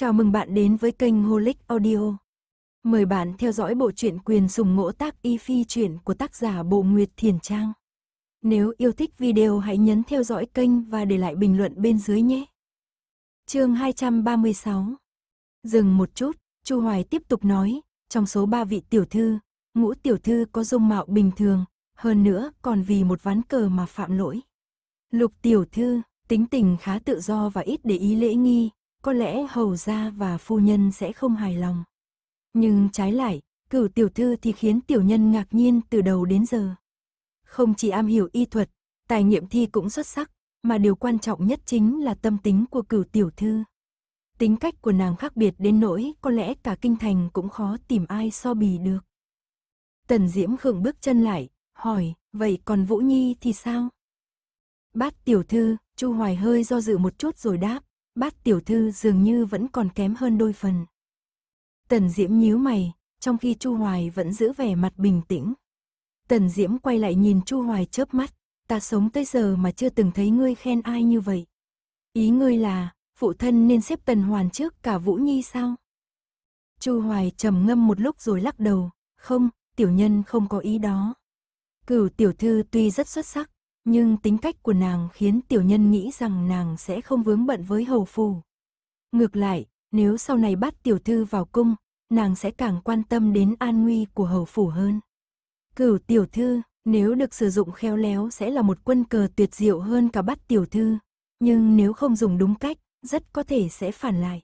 Chào mừng bạn đến với kênh Holic Audio. Mời bạn theo dõi bộ truyện quyền sùng ngỗ tác y phi truyện của tác giả Bộ Nguyệt Thiền Trang. Nếu yêu thích video hãy nhấn theo dõi kênh và để lại bình luận bên dưới nhé. Chương 236. Dừng một chút, Chu Hoài tiếp tục nói, trong số ba vị tiểu thư, ngũ tiểu thư có dung mạo bình thường, hơn nữa còn vì một ván cờ mà phạm lỗi. Lục tiểu thư, tính tình khá tự do và ít để ý lễ nghi, có lẽ hầu gia và phu nhân sẽ không hài lòng. Nhưng trái lại, cửu tiểu thư thì khiến tiểu nhân ngạc nhiên từ đầu đến giờ. Không chỉ am hiểu y thuật, tài nghiệm thi cũng xuất sắc, mà điều quan trọng nhất chính là tâm tính của cửu tiểu thư. Tính cách của nàng khác biệt đến nỗi có lẽ cả kinh thành cũng khó tìm ai so bì được. Tần Diễm khựng bước chân lại, hỏi, vậy còn Vũ Nhi thì sao? Bát tiểu thư, Chu Hoài hơi do dự một chút rồi đáp, bát tiểu thư dường như vẫn còn kém hơn đôi phần. Tần Diễm nhíu mày, trong khi Chu Hoài vẫn giữ vẻ mặt bình tĩnh. Tần Diễm quay lại nhìn Chu Hoài chớp mắt, ta sống tới giờ mà chưa từng thấy ngươi khen ai như vậy. Ý ngươi là, phụ thân nên xếp Tần Hoàn trước cả Vũ Nhi sao? Chu Hoài trầm ngâm một lúc rồi lắc đầu, không, tiểu nhân không có ý đó. Cửu tiểu thư tuy rất xuất sắc, nhưng tính cách của nàng khiến tiểu nhân nghĩ rằng nàng sẽ không vướng bận với hầu phù. Ngược lại, nếu sau này bắt tiểu thư vào cung, nàng sẽ càng quan tâm đến an nguy của hầu phủ hơn. Cửu tiểu thư, nếu được sử dụng khéo léo sẽ là một quân cờ tuyệt diệu hơn cả bắt tiểu thư, nhưng nếu không dùng đúng cách, rất có thể sẽ phản lại.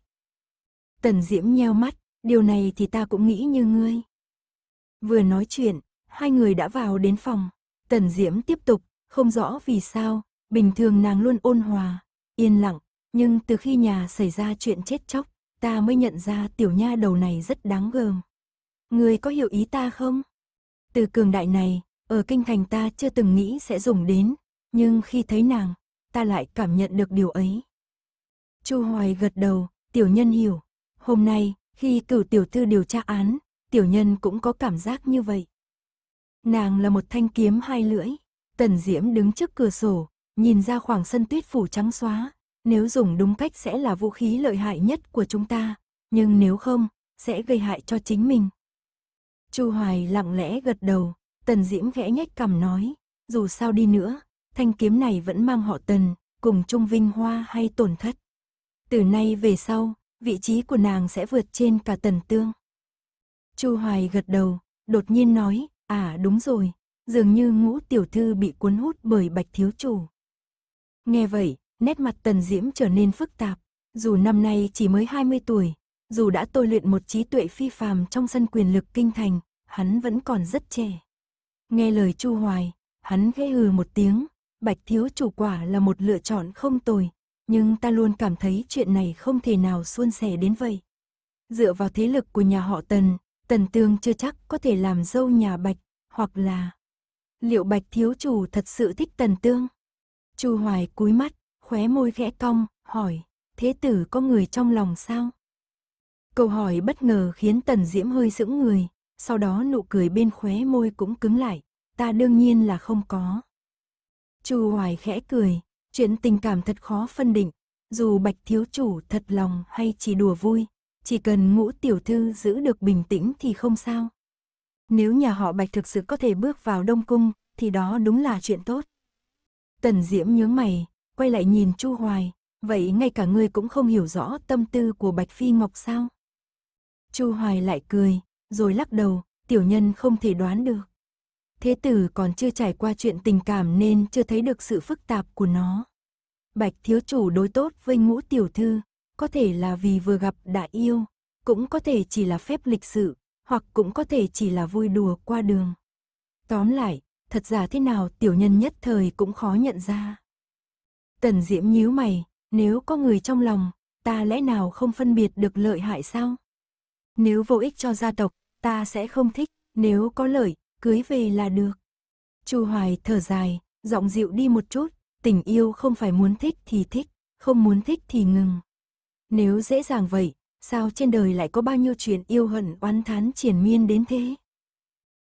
Tần Diễm nheo mắt, điều này thì ta cũng nghĩ như ngươi. Vừa nói chuyện, hai người đã vào đến phòng. Tần Diễm tiếp tục, không rõ vì sao, bình thường nàng luôn ôn hòa, yên lặng, nhưng từ khi nhà xảy ra chuyện chết chóc, ta mới nhận ra tiểu nha đầu này rất đáng gờm. Người có hiểu ý ta không? Từ cường đại này, ở kinh thành ta chưa từng nghĩ sẽ dùng đến, nhưng khi thấy nàng, ta lại cảm nhận được điều ấy. Chu Hoài gật đầu, tiểu nhân hiểu. Hôm nay, khi cử tiểu thư điều tra án, tiểu nhân cũng có cảm giác như vậy. Nàng là một thanh kiếm hai lưỡi, Tần Diễm đứng trước cửa sổ, nhìn ra khoảng sân tuyết phủ trắng xóa, nếu dùng đúng cách sẽ là vũ khí lợi hại nhất của chúng ta, nhưng nếu không, sẽ gây hại cho chính mình. Chu Hoài lặng lẽ gật đầu, Tần Diễm khẽ nhếch cằm nói, dù sao đi nữa, thanh kiếm này vẫn mang họ Tần, cùng chung vinh hoa hay tổn thất. Từ nay về sau, vị trí của nàng sẽ vượt trên cả Tần Tương. Chu Hoài gật đầu, đột nhiên nói, à đúng rồi, dường như ngũ tiểu thư bị cuốn hút bởi bạch thiếu chủ. Nghe vậy, nét mặt tần diễm trở nên phức tạp, dù năm nay chỉ mới 20 tuổi, dù đã tôi luyện một trí tuệ phi phàm trong sân quyền lực kinh thành, hắn vẫn còn rất trẻ. Nghe lời Chu Hoài, hắn khẽ hừ một tiếng, bạch thiếu chủ quả là một lựa chọn không tồi, nhưng ta luôn cảm thấy chuyện này không thể nào suôn sẻ đến vậy. Dựa vào thế lực của nhà họ Tần, Tần Tương chưa chắc có thể làm dâu nhà bạch, hoặc là liệu bạch thiếu chủ thật sự thích tần tương? Chu Hoài cúi mắt, khóe môi khẽ cong, hỏi, thế tử có người trong lòng sao? Câu hỏi bất ngờ khiến tần diễm hơi sững người, sau đó nụ cười bên khóe môi cũng cứng lại, ta đương nhiên là không có. Chu Hoài khẽ cười, chuyện tình cảm thật khó phân định, dù bạch thiếu chủ thật lòng hay chỉ đùa vui, chỉ cần ngũ tiểu thư giữ được bình tĩnh thì không sao. Nếu nhà họ Bạch thực sự có thể bước vào Đông Cung, thì đó đúng là chuyện tốt. Tần Diễm nhướng mày, quay lại nhìn Chu Hoài, vậy ngay cả ngươi cũng không hiểu rõ tâm tư của Bạch Phi Ngọc sao? Chu Hoài lại cười, rồi lắc đầu, tiểu nhân không thể đoán được. Thế tử còn chưa trải qua chuyện tình cảm nên chưa thấy được sự phức tạp của nó. Bạch thiếu chủ đối tốt với ngũ tiểu thư, có thể là vì vừa gặp đã yêu, cũng có thể chỉ là phép lịch sự, hoặc cũng có thể chỉ là vui đùa qua đường. Tóm lại, thật giả thế nào tiểu nhân nhất thời cũng khó nhận ra. Tần Diễm nhíu mày, nếu có người trong lòng, ta lẽ nào không phân biệt được lợi hại sao? Nếu vô ích cho gia tộc, ta sẽ không thích, nếu có lợi, cưới về là được. Chu Hoài thở dài, giọng dịu đi một chút, tình yêu không phải muốn thích thì thích, không muốn thích thì ngừng. Nếu dễ dàng vậy, sao trên đời lại có bao nhiêu chuyện yêu hận oán thán triển miên đến thế?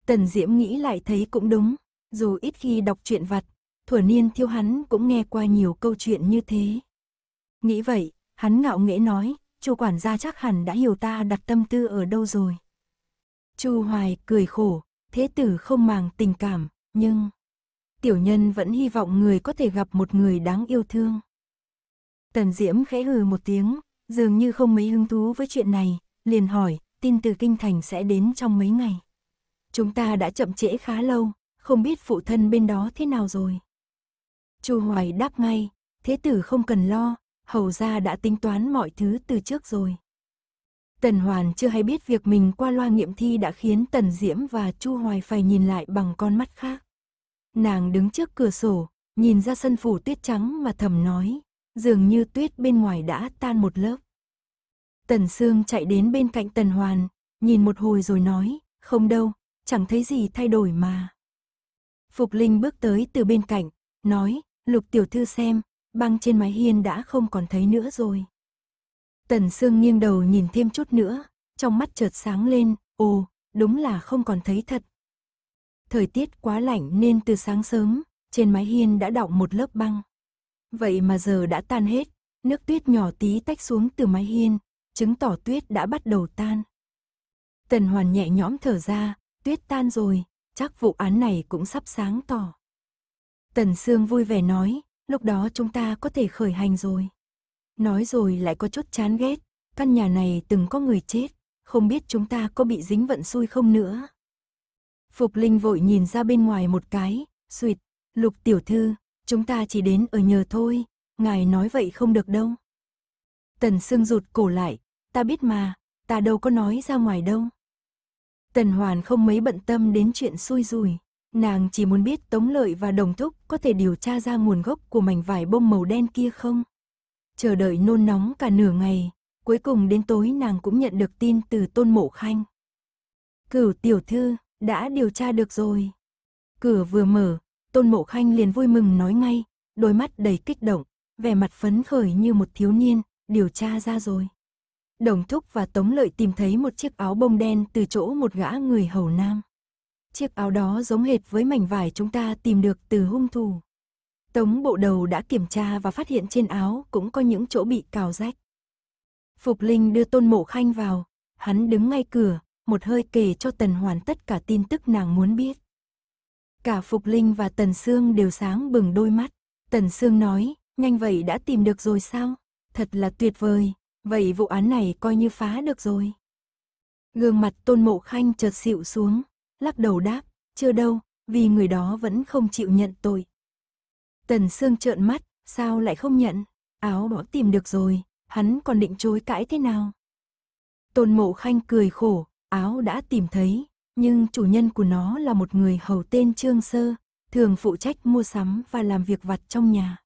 Tần Diễm nghĩ lại thấy cũng đúng, dù ít khi đọc truyện vặt, thuở niên thiêu hắn cũng nghe qua nhiều câu chuyện như thế. Nghĩ vậy, hắn ngạo nghễ nói, chu quản gia chắc hẳn đã hiểu ta đặt tâm tư ở đâu rồi. chu Hoài cười khổ, thế tử không màng tình cảm, nhưng... Tiểu nhân vẫn hy vọng người có thể gặp một người đáng yêu thương. Tần Diễm khẽ hừ một tiếng, dường như không mấy hứng thú với chuyện này, liền hỏi, tin từ kinh thành sẽ đến trong mấy ngày. Chúng ta đã chậm trễ khá lâu, không biết phụ thân bên đó thế nào rồi. Chu Hoài đáp ngay, thế tử không cần lo, hầu gia đã tính toán mọi thứ từ trước rồi. Tần Hoàn chưa hay biết việc mình qua loa nghiệm thi đã khiến Tần Diễm và Chu Hoài phải nhìn lại bằng con mắt khác. Nàng đứng trước cửa sổ, nhìn ra sân phủ tuyết trắng mà thầm nói, dường như tuyết bên ngoài đã tan một lớp. Tần Sương chạy đến bên cạnh Tần Hoàn, nhìn một hồi rồi nói, không đâu, chẳng thấy gì thay đổi mà. Phục Linh bước tới từ bên cạnh, nói, lục tiểu thư xem, băng trên mái hiên đã không còn thấy nữa rồi. Tần Sương nghiêng đầu nhìn thêm chút nữa, trong mắt chợt sáng lên, ồ, đúng là không còn thấy thật. Thời tiết quá lạnh nên từ sáng sớm, trên mái hiên đã đọng một lớp băng. Vậy mà giờ đã tan hết, nước tuyết nhỏ tí tách xuống từ mái hiên, chứng tỏ tuyết đã bắt đầu tan. Tần Hoàn nhẹ nhõm thở ra, tuyết tan rồi, chắc vụ án này cũng sắp sáng tỏ. Tần Sương vui vẻ nói, lúc đó chúng ta có thể khởi hành rồi. Nói rồi lại có chút chán ghét, căn nhà này từng có người chết, không biết chúng ta có bị dính vận xui không nữa. Phục Linh vội nhìn ra bên ngoài một cái, suyệt, lục tiểu thư, chúng ta chỉ đến ở nhờ thôi, ngài nói vậy không được đâu. Tần Sương rụt cổ lại, ta biết mà, ta đâu có nói ra ngoài đâu. Tần Hoàn không mấy bận tâm đến chuyện xui rùi, nàng chỉ muốn biết Tống Lợi và Đồng Thúc có thể điều tra ra nguồn gốc của mảnh vải bông màu đen kia không. Chờ đợi nôn nóng cả nửa ngày, cuối cùng đến tối nàng cũng nhận được tin từ Tôn Mộ Khanh. Cửu tiểu thư, đã điều tra được rồi. Cửa vừa mở, Tôn Mộ Khanh liền vui mừng nói ngay, đôi mắt đầy kích động, vẻ mặt phấn khởi như một thiếu niên, điều tra ra rồi. Đồng Thúc và Tống Lợi tìm thấy một chiếc áo bông đen từ chỗ một gã người hầu nam. Chiếc áo đó giống hệt với mảnh vải chúng ta tìm được từ hung thủ. Tống bộ đầu đã kiểm tra và phát hiện trên áo cũng có những chỗ bị cào rách. Phục Linh đưa Tôn Mộ Khanh vào, hắn đứng ngay cửa, một hơi kể cho Tần Hoàn tất cả tin tức nàng muốn biết. Cả Phục Linh và Tần Sương đều sáng bừng đôi mắt. Tần Sương nói, nhanh vậy đã tìm được rồi sao? Thật là tuyệt vời, vậy vụ án này coi như phá được rồi. Gương mặt tôn mộ khanh chợt xịu xuống, lắc đầu đáp, chưa đâu, vì người đó vẫn không chịu nhận tội. Tần Sương trợn mắt, sao lại không nhận? Áo bỏ tìm được rồi, hắn còn định chối cãi thế nào? Tôn mộ khanh cười khổ, áo đã tìm thấy, nhưng chủ nhân của nó là một người hầu tên Trương Sơ, thường phụ trách mua sắm và làm việc vặt trong nhà.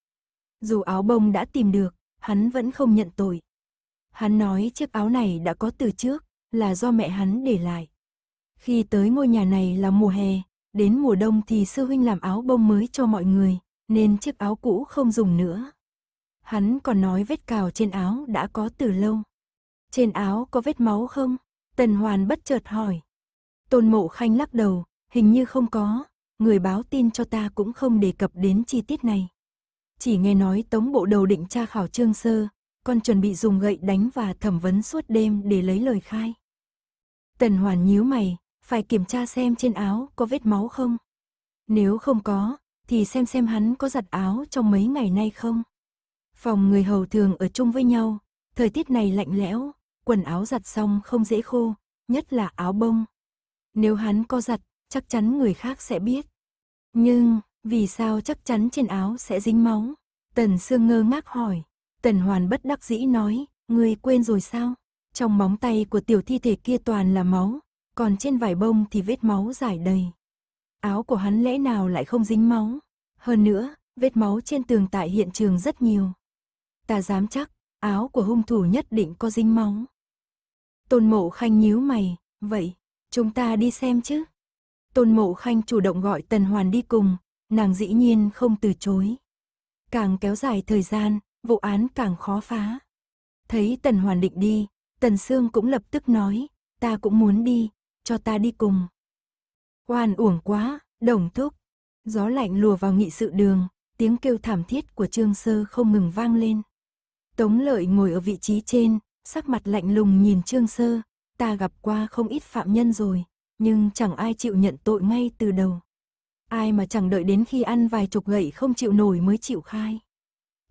Dù áo bông đã tìm được, hắn vẫn không nhận tội. Hắn nói chiếc áo này đã có từ trước, là do mẹ hắn để lại. Khi tới ngôi nhà này là mùa hè, đến mùa đông thì sư huynh làm áo bông mới cho mọi người, nên chiếc áo cũ không dùng nữa. Hắn còn nói vết cào trên áo đã có từ lâu. Trên áo có vết máu không? Tần Hoàn bất chợt hỏi. Tôn Mộ Khanh lắc đầu, hình như không có, người báo tin cho ta cũng không đề cập đến chi tiết này. Chỉ nghe nói tống bộ đầu định tra khảo trương sơ, con chuẩn bị dùng gậy đánh và thẩm vấn suốt đêm để lấy lời khai. Tần Hoàn nhíu mày, phải kiểm tra xem trên áo có vết máu không. Nếu không có, thì xem xem hắn có giặt áo trong mấy ngày nay không. Phòng người hầu thường ở chung với nhau, thời tiết này lạnh lẽo, quần áo giặt xong không dễ khô, nhất là áo bông, nếu hắn co giặt, chắc chắn người khác sẽ biết. Nhưng, vì sao chắc chắn trên áo sẽ dính máu? Tần Sương ngơ ngác hỏi. Tần Hoàn bất đắc dĩ nói, người quên rồi sao? Trong móng tay của tiểu thi thể kia toàn là máu, còn trên vải bông thì vết máu dài đầy. Áo của hắn lẽ nào lại không dính máu? Hơn nữa, vết máu trên tường tại hiện trường rất nhiều. Ta dám chắc, áo của hung thủ nhất định có dính máu. Tôn mộ khanh nhíu mày, vậy, chúng ta đi xem chứ. Tôn Mộ Khanh chủ động gọi Tần Hoàn đi cùng, nàng dĩ nhiên không từ chối. Càng kéo dài thời gian, vụ án càng khó phá. Thấy Tần Hoàn định đi, Tần Sương cũng lập tức nói, ta cũng muốn đi, cho ta đi cùng. hoàn uổng quá, đồng thúc. Gió lạnh lùa vào nghị sự đường, tiếng kêu thảm thiết của Trương Sơ không ngừng vang lên. Tống Lợi ngồi ở vị trí trên, sắc mặt lạnh lùng nhìn Trương Sơ, ta gặp qua không ít phạm nhân rồi, nhưng chẳng ai chịu nhận tội ngay từ đầu. Ai mà chẳng đợi đến khi ăn vài chục gậy không chịu nổi mới chịu khai.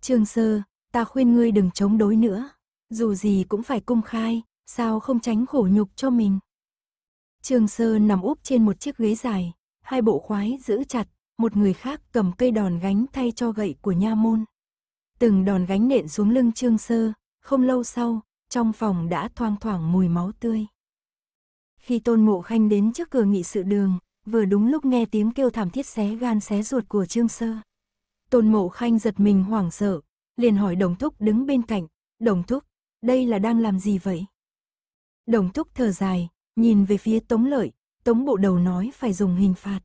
Trương Sơ, ta khuyên ngươi đừng chống đối nữa, dù gì cũng phải cung khai, sao không tránh khổ nhục cho mình. Trương Sơ nằm úp trên một chiếc ghế dài, hai bộ khoái giữ chặt, một người khác cầm cây đòn gánh thay cho gậy của nha môn. Từng đòn gánh nện xuống lưng Trương Sơ, không lâu sau, trong phòng đã thoang thoảng mùi máu tươi. Khi Tôn ngộ Khanh đến trước cửa nghị sự đường, vừa đúng lúc nghe tiếng kêu thảm thiết xé gan xé ruột của Trương Sơ. Tôn ngộ Khanh giật mình hoảng sợ, liền hỏi Đồng Thúc đứng bên cạnh, Đồng Thúc, đây là đang làm gì vậy? Đồng Thúc thở dài, nhìn về phía Tống Lợi, Tống Bộ Đầu nói phải dùng hình phạt.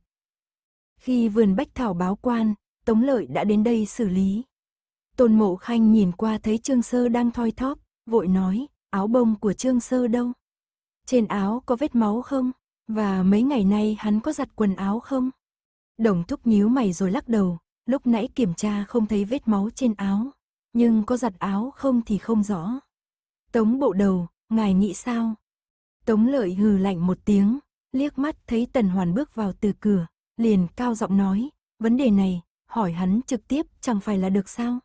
Khi vườn bách thảo báo quan, Tống Lợi đã đến đây xử lý. Tôn Mộ Khanh nhìn qua thấy Trương Sơ đang thoi thóp, vội nói, áo bông của Trương Sơ đâu? Trên áo có vết máu không? Và mấy ngày nay hắn có giặt quần áo không? Đồng thúc nhíu mày rồi lắc đầu, lúc nãy kiểm tra không thấy vết máu trên áo, nhưng có giặt áo không thì không rõ. Tống bộ đầu, ngài nghĩ sao? Tống lợi hừ lạnh một tiếng, liếc mắt thấy Tần Hoàn bước vào từ cửa, liền cao giọng nói, vấn đề này, hỏi hắn trực tiếp chẳng phải là được sao?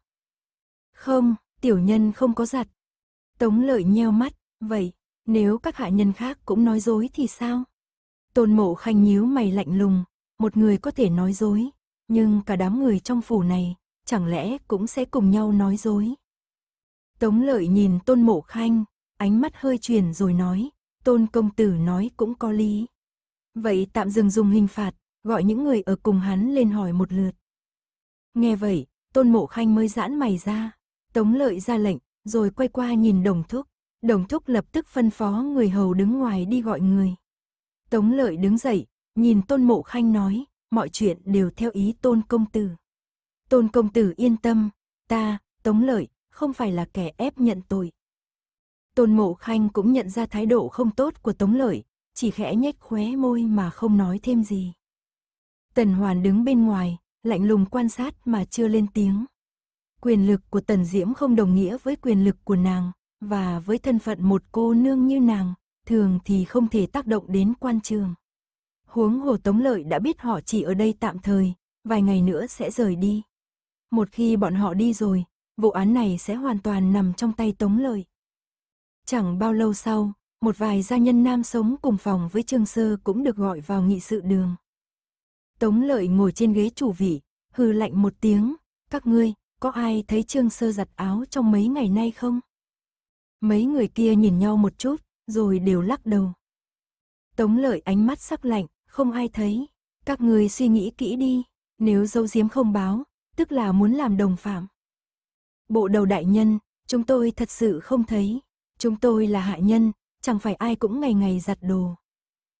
Không, tiểu nhân không có giặt, Tống lợi nheo mắt, vậy, nếu các hạ nhân khác cũng nói dối thì sao? Tôn mộ khanh nhíu mày lạnh lùng, một người có thể nói dối, nhưng cả đám người trong phủ này, chẳng lẽ cũng sẽ cùng nhau nói dối? Tống lợi nhìn tôn mộ khanh, ánh mắt hơi chuyển rồi nói, tôn công tử nói cũng có lý. Vậy tạm dừng dùng hình phạt, gọi những người ở cùng hắn lên hỏi một lượt. Nghe vậy, tôn mộ khanh mới giãn mày ra, tống lợi ra lệnh, rồi quay qua nhìn đồng thúc. Đồng thúc lập tức phân phó người hầu đứng ngoài đi gọi người. Tống lợi đứng dậy, nhìn tôn mộ khanh nói, mọi chuyện đều theo ý tôn công tử. Tôn công tử yên tâm, ta, tống lợi, không phải là kẻ ép nhận tội. Tôn mộ khanh cũng nhận ra thái độ không tốt của tống lợi, chỉ khẽ nhếch khóe môi mà không nói thêm gì. Tần Hoàn đứng bên ngoài, lạnh lùng quan sát mà chưa lên tiếng. Quyền lực của Tần Diễm không đồng nghĩa với quyền lực của nàng, và với thân phận một cô nương như nàng, thường thì không thể tác động đến quan trường. Huống hồ Tống Lợi đã biết họ chỉ ở đây tạm thời, vài ngày nữa sẽ rời đi. Một khi bọn họ đi rồi, vụ án này sẽ hoàn toàn nằm trong tay Tống Lợi. Chẳng bao lâu sau, một vài gia nhân nam sống cùng phòng với Trương Sơ cũng được gọi vào nghị sự đường. Tống Lợi ngồi trên ghế chủ vị, hư lạnh một tiếng, các ngươi, có ai thấy Trương Sơ giặt áo trong mấy ngày nay không? Mấy người kia nhìn nhau một chút, rồi đều lắc đầu. Tống lợi ánh mắt sắc lạnh, không ai thấy. Các người suy nghĩ kỹ đi, nếu dâu diếm không báo, tức là muốn làm đồng phạm. Bộ đầu đại nhân, chúng tôi thật sự không thấy. Chúng tôi là hạ nhân, chẳng phải ai cũng ngày ngày giặt đồ.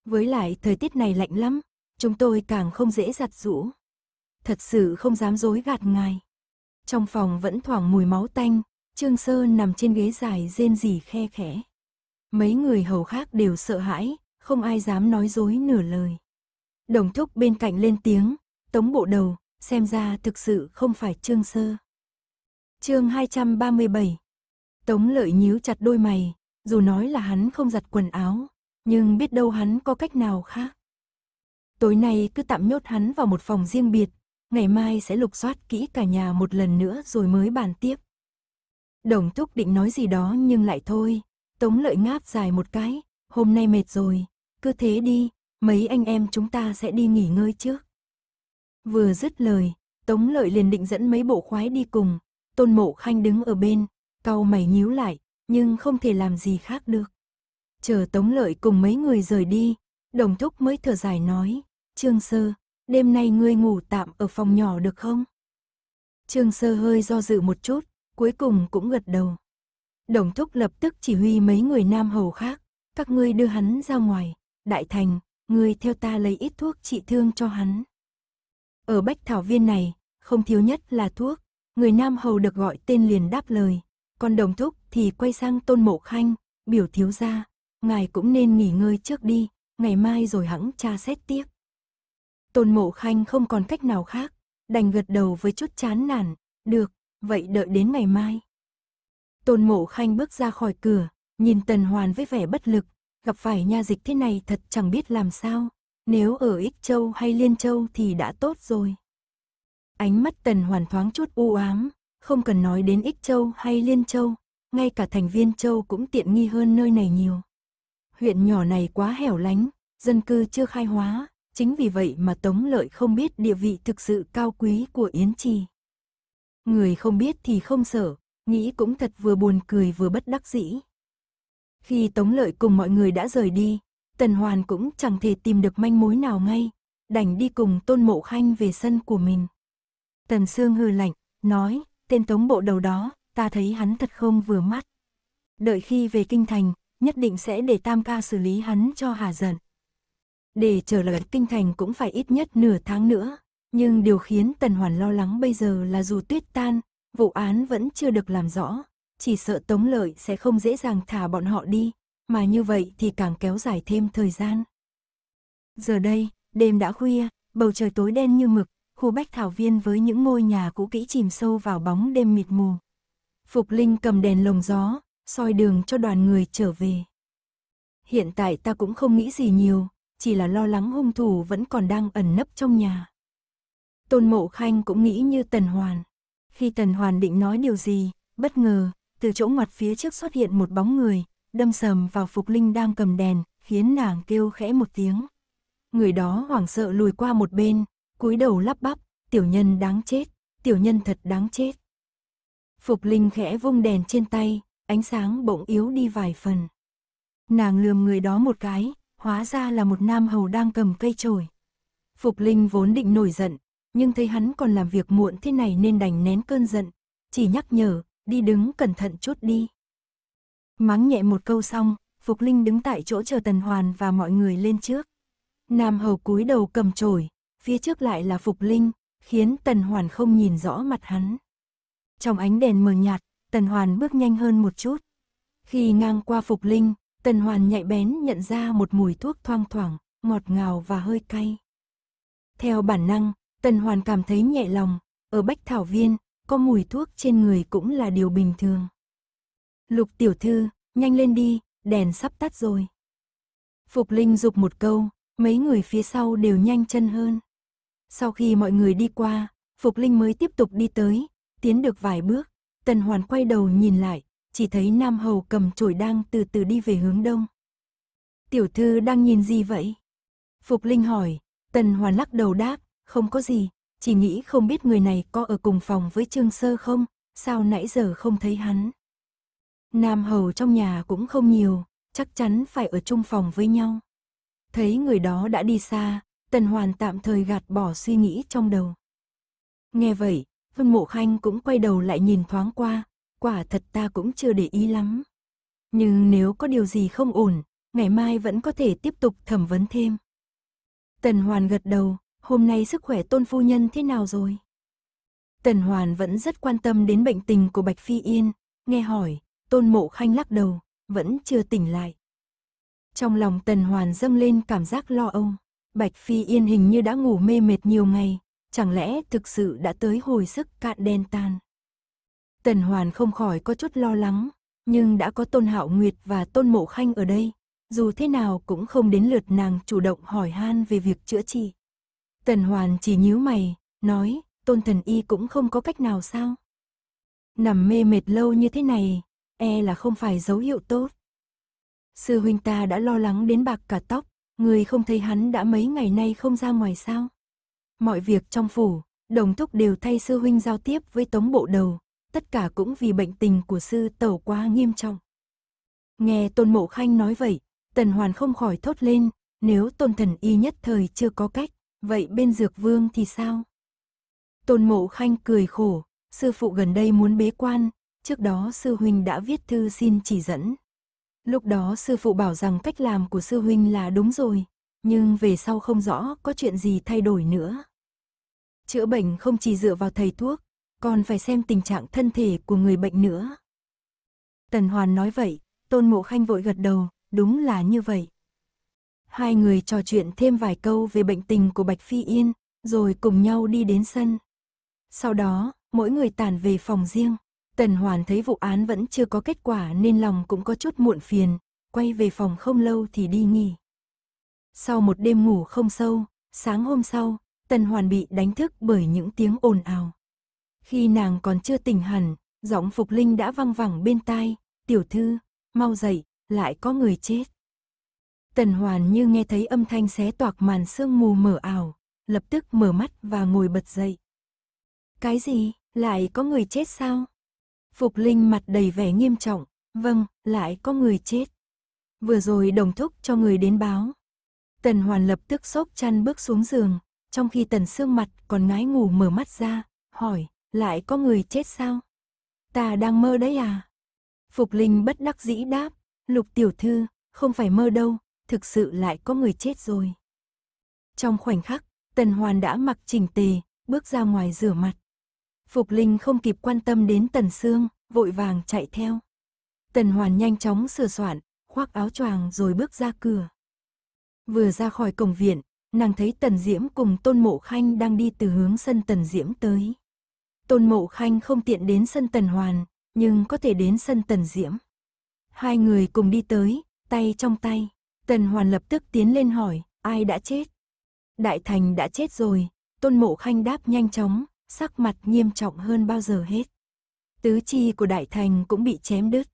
Với lại thời tiết này lạnh lắm, chúng tôi càng không dễ giặt rũ. Thật sự không dám dối gạt ngài trong phòng vẫn thoảng mùi máu tanh, Trương Sơ nằm trên ghế dài rên rỉ khe khẽ. Mấy người hầu khác đều sợ hãi, không ai dám nói dối nửa lời. Đồng thúc bên cạnh lên tiếng, tống bộ đầu, xem ra thực sự không phải Trương Sơ. chương 237 Tống lợi nhíu chặt đôi mày, dù nói là hắn không giặt quần áo, nhưng biết đâu hắn có cách nào khác. Tối nay cứ tạm nhốt hắn vào một phòng riêng biệt, ngày mai sẽ lục soát kỹ cả nhà một lần nữa rồi mới bàn tiếp. Đồng thúc định nói gì đó nhưng lại thôi, Tống Lợi ngáp dài một cái, hôm nay mệt rồi, cứ thế đi, mấy anh em chúng ta sẽ đi nghỉ ngơi trước. Vừa dứt lời, Tống Lợi liền định dẫn mấy bộ khoái đi cùng, Tôn Mộ Khanh đứng ở bên, cau mày nhíu lại, nhưng không thể làm gì khác được. Chờ Tống Lợi cùng mấy người rời đi, Đồng Thúc mới thở dài nói, Trương Sơ, đêm nay ngươi ngủ tạm ở phòng nhỏ được không? Trương Sơ hơi do dự một chút, cuối cùng cũng gật đầu. Đồng Thúc lập tức chỉ huy mấy người nam hầu khác, các ngươi đưa hắn ra ngoài, đại thành, ngươi theo ta lấy ít thuốc trị thương cho hắn. Ở bách thảo viên này, không thiếu nhất là thuốc, người nam hầu được gọi tên liền đáp lời, còn đồng thúc thì quay sang tôn mộ khanh, biểu thiếu gia, ngài cũng nên nghỉ ngơi trước đi, ngày mai rồi hẵng tra xét tiếp. Tôn Mộ Khanh không còn cách nào khác, đành gật đầu với chút chán nản, được, vậy đợi đến ngày mai. Tôn Mộ Khanh bước ra khỏi cửa, nhìn Tần Hoàn với vẻ bất lực, gặp phải nha dịch thế này thật chẳng biết làm sao, nếu ở Ích Châu hay Liên Châu thì đã tốt rồi. Ánh mắt Tần Hoàn thoáng chút u ám, không cần nói đến Ích Châu hay Liên Châu, ngay cả thành viên Châu cũng tiện nghi hơn nơi này nhiều. Huyện nhỏ này quá hẻo lánh, dân cư chưa khai hóa, Chính vì vậy mà Tống Lợi không biết địa vị thực sự cao quý của Yến Chi. Người không biết thì không sợ, nghĩ cũng thật vừa buồn cười vừa bất đắc dĩ. Khi Tống Lợi cùng mọi người đã rời đi, Tần Hoàn cũng chẳng thể tìm được manh mối nào ngay, đành đi cùng Tôn Mộ Khanh về sân của mình. Tần Sương hừ lạnh, nói, tên Tống Bộ đầu đó, ta thấy hắn thật không vừa mắt. Đợi khi về kinh thành, nhất định sẽ để Tam Ca xử lý hắn cho hà giận để trở lại kinh thành cũng phải ít nhất nửa tháng nữa. Nhưng điều khiến Tần Hoàn lo lắng bây giờ là dù tuyết tan, vụ án vẫn chưa được làm rõ, chỉ sợ Tống Lợi sẽ không dễ dàng thả bọn họ đi, mà như vậy thì càng kéo dài thêm thời gian. Giờ đây, đêm đã khuya, bầu trời tối đen như mực, khu bách thảo viên với những ngôi nhà cũ kỹ chìm sâu vào bóng đêm mịt mù. Phục Linh cầm đèn lồng gió, soi đường cho đoàn người trở về. Hiện tại ta cũng không nghĩ gì nhiều, chỉ là lo lắng hung thủ vẫn còn đang ẩn nấp trong nhà. Tôn Mộ Khanh cũng nghĩ như Tần Hoàn. Khi Tần Hoàn định nói điều gì, bất ngờ, từ chỗ ngoặt phía trước xuất hiện một bóng người, đâm sầm vào Phục Linh đang cầm đèn, khiến nàng kêu khẽ một tiếng. Người đó hoảng sợ lùi qua một bên, cúi đầu lắp bắp, tiểu nhân đáng chết, tiểu nhân thật đáng chết. Phục Linh khẽ vung đèn trên tay, ánh sáng bỗng yếu đi vài phần. Nàng lườm người đó một cái, hóa ra là một nam hầu đang cầm cây chổi. Phục Linh vốn định nổi giận, nhưng thấy hắn còn làm việc muộn thế này nên đành nén cơn giận, chỉ nhắc nhở, đi đứng cẩn thận chút đi. Mắng nhẹ một câu xong, Phục Linh đứng tại chỗ chờ Tần Hoàn và mọi người lên trước. Nam hầu cúi đầu cầm chổi, phía trước lại là Phục Linh, khiến Tần Hoàn không nhìn rõ mặt hắn. Trong ánh đèn mờ nhạt, Tần Hoàn bước nhanh hơn một chút. Khi ngang qua Phục Linh, Tần Hoàn nhạy bén nhận ra một mùi thuốc thoang thoảng, ngọt ngào và hơi cay. Theo bản năng, Tần Hoàn cảm thấy nhẹ lòng, ở Bách Thảo Viên, có mùi thuốc trên người cũng là điều bình thường. Lục tiểu thư, nhanh lên đi, đèn sắp tắt rồi. Phục Linh dục một câu, mấy người phía sau đều nhanh chân hơn. Sau khi mọi người đi qua, Phục Linh mới tiếp tục đi tới, tiến được vài bước, Tần Hoàn quay đầu nhìn lại, chỉ thấy Nam Hầu cầm chổi đang từ từ đi về hướng đông. Tiểu thư đang nhìn gì vậy? Phục Linh hỏi, Tần Hoàn lắc đầu đáp, không có gì, chỉ nghĩ không biết người này có ở cùng phòng với Trương Sơ không, sao nãy giờ không thấy hắn. Nam Hầu trong nhà cũng không nhiều, chắc chắn phải ở chung phòng với nhau. Thấy người đó đã đi xa, Tần Hoàn tạm thời gạt bỏ suy nghĩ trong đầu. Nghe vậy, Vân Mộ Khanh cũng quay đầu lại nhìn thoáng qua, quả thật ta cũng chưa để ý lắm. Nhưng nếu có điều gì không ổn, ngày mai vẫn có thể tiếp tục thẩm vấn thêm. Tần Hoàn gật đầu, hôm nay sức khỏe tôn phu nhân thế nào rồi? Tần Hoàn vẫn rất quan tâm đến bệnh tình của Bạch Phi Yên, nghe hỏi, tôn mộ khanh lắc đầu, vẫn chưa tỉnh lại. Trong lòng Tần Hoàn dâng lên cảm giác lo âu, Bạch Phi Yên hình như đã ngủ mê mệt nhiều ngày, chẳng lẽ thực sự đã tới hồi sức cạn đen tan. Tần Hoàn không khỏi có chút lo lắng, nhưng đã có Tôn Hạo Nguyệt và Tôn Mộ Khanh ở đây, dù thế nào cũng không đến lượt nàng chủ động hỏi han về việc chữa trị. Tần Hoàn chỉ nhíu mày, nói, Tôn Thần Y cũng không có cách nào sao. Nằm mê mệt lâu như thế này, e là không phải dấu hiệu tốt. Sư huynh ta đã lo lắng đến bạc cả tóc, người không thấy hắn đã mấy ngày nay không ra ngoài sao. Mọi việc trong phủ, đồng thúc đều thay sư huynh giao tiếp với tống bộ đầu, tất cả cũng vì bệnh tình của sư tẩu quá nghiêm trọng. Nghe Tôn Mộ Khanh nói vậy, Tần Hoàn không khỏi thốt lên, nếu Tôn Thần Y nhất thời chưa có cách, vậy bên Dược Vương thì sao? Tôn Mộ Khanh cười khổ, sư phụ gần đây muốn bế quan, trước đó sư huynh đã viết thư xin chỉ dẫn. Lúc đó sư phụ bảo rằng cách làm của sư huynh là đúng rồi, nhưng về sau không rõ có chuyện gì thay đổi nữa. Chữa bệnh không chỉ dựa vào thầy thuốc, còn phải xem tình trạng thân thể của người bệnh nữa. Tần Hoàn nói vậy, Tôn Mộ Khanh vội gật đầu, đúng là như vậy. Hai người trò chuyện thêm vài câu về bệnh tình của Bạch Phi Yên, rồi cùng nhau đi đến sân. Sau đó, mỗi người tản về phòng riêng. Tần Hoàn thấy vụ án vẫn chưa có kết quả nên lòng cũng có chút muộn phiền, quay về phòng không lâu thì đi nghỉ. Sau một đêm ngủ không sâu, sáng hôm sau, Tần Hoàn bị đánh thức bởi những tiếng ồn ào. Khi nàng còn chưa tỉnh hẳn, giọng Phục Linh đã văng vẳng bên tai, tiểu thư, mau dậy, lại có người chết. Tần Hoàn như nghe thấy âm thanh xé toạc màn sương mù mở ảo, lập tức mở mắt và ngồi bật dậy. Cái gì, lại có người chết sao? Phục Linh mặt đầy vẻ nghiêm trọng, vâng, lại có người chết. Vừa rồi đồng thúc cho người đến báo. Tần Hoàn lập tức xốp chăn bước xuống giường, trong khi Tần Sương mặt còn ngái ngủ mở mắt ra, hỏi, lại có người chết sao? Ta đang mơ đấy à? Phục Linh bất đắc dĩ đáp, Lục tiểu thư, không phải mơ đâu, thực sự lại có người chết rồi. Trong khoảnh khắc, Tần Hoàn đã mặc chỉnh tề, bước ra ngoài rửa mặt. Phục Linh không kịp quan tâm đến Tần Sương, vội vàng chạy theo. Tần Hoàn nhanh chóng sửa soạn, khoác áo choàng rồi bước ra cửa. Vừa ra khỏi cổng viện, nàng thấy Tần Diễm cùng Tôn Mộ Khanh đang đi từ hướng sân Tần Diễm tới. Tôn Mộ Khanh không tiện đến sân Tần Hoàn, nhưng có thể đến sân Tần Diễm. Hai người cùng đi tới, tay trong tay. Tần Hoàn lập tức tiến lên hỏi, ai đã chết? Đại Thành đã chết rồi, Tôn Mộ Khanh đáp nhanh chóng, sắc mặt nghiêm trọng hơn bao giờ hết. Tứ chi của Đại Thành cũng bị chém đứt.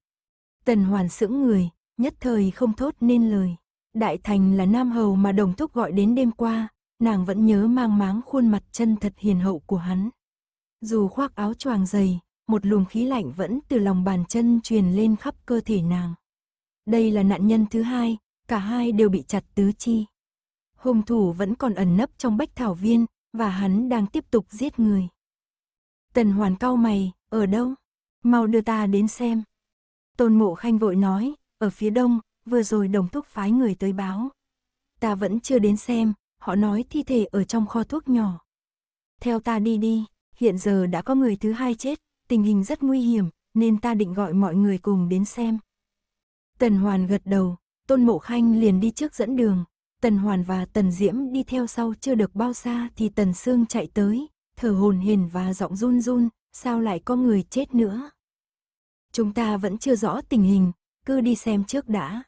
Tần Hoàn sững người, nhất thời không thốt nên lời. Đại Thành là nam hầu mà đồng thúc gọi đến đêm qua, nàng vẫn nhớ mang máng khuôn mặt chân thật hiền hậu của hắn. Dù khoác áo choàng dày, một luồng khí lạnh vẫn từ lòng bàn chân truyền lên khắp cơ thể nàng. Đây là nạn nhân thứ hai, cả hai đều bị chặt tứ chi. Hung thủ vẫn còn ẩn nấp trong bách thảo viên, và hắn đang tiếp tục giết người. Tần hoàn cao mày, ở đâu? Mau đưa ta đến xem. Tôn mộ khanh vội nói, ở phía đông, vừa rồi đồng thúc phái người tới báo. Ta vẫn chưa đến xem, họ nói thi thể ở trong kho thuốc nhỏ. Theo ta đi đi hiện giờ đã có người thứ hai chết, tình hình rất nguy hiểm, nên ta định gọi mọi người cùng đến xem. Tần Hoàn gật đầu, Tôn Mộ Khanh liền đi trước dẫn đường, Tần Hoàn và Tần Diễm đi theo sau chưa được bao xa thì Tần Sương chạy tới, thở hồn hển và giọng run run, sao lại có người chết nữa. Chúng ta vẫn chưa rõ tình hình, cứ đi xem trước đã.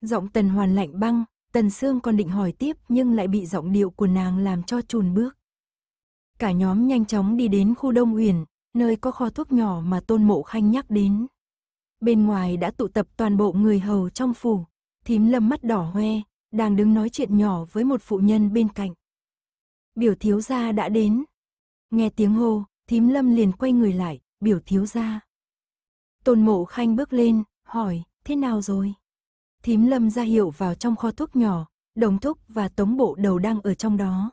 Giọng Tần Hoàn lạnh băng, Tần Sương còn định hỏi tiếp nhưng lại bị giọng điệu của nàng làm cho chùn bước. Cả nhóm nhanh chóng đi đến khu Đông Uyển, nơi có kho thuốc nhỏ mà Tôn Mộ Khanh nhắc đến. Bên ngoài đã tụ tập toàn bộ người hầu trong phủ, thím lâm mắt đỏ hoe, đang đứng nói chuyện nhỏ với một phụ nhân bên cạnh. Biểu thiếu gia đã đến. Nghe tiếng hô, thím lâm liền quay người lại, biểu thiếu gia. Tôn mộ khanh bước lên, hỏi, thế nào rồi? Thím lâm ra hiệu vào trong kho thuốc nhỏ, đồng thúc và tống bộ đầu đang ở trong đó.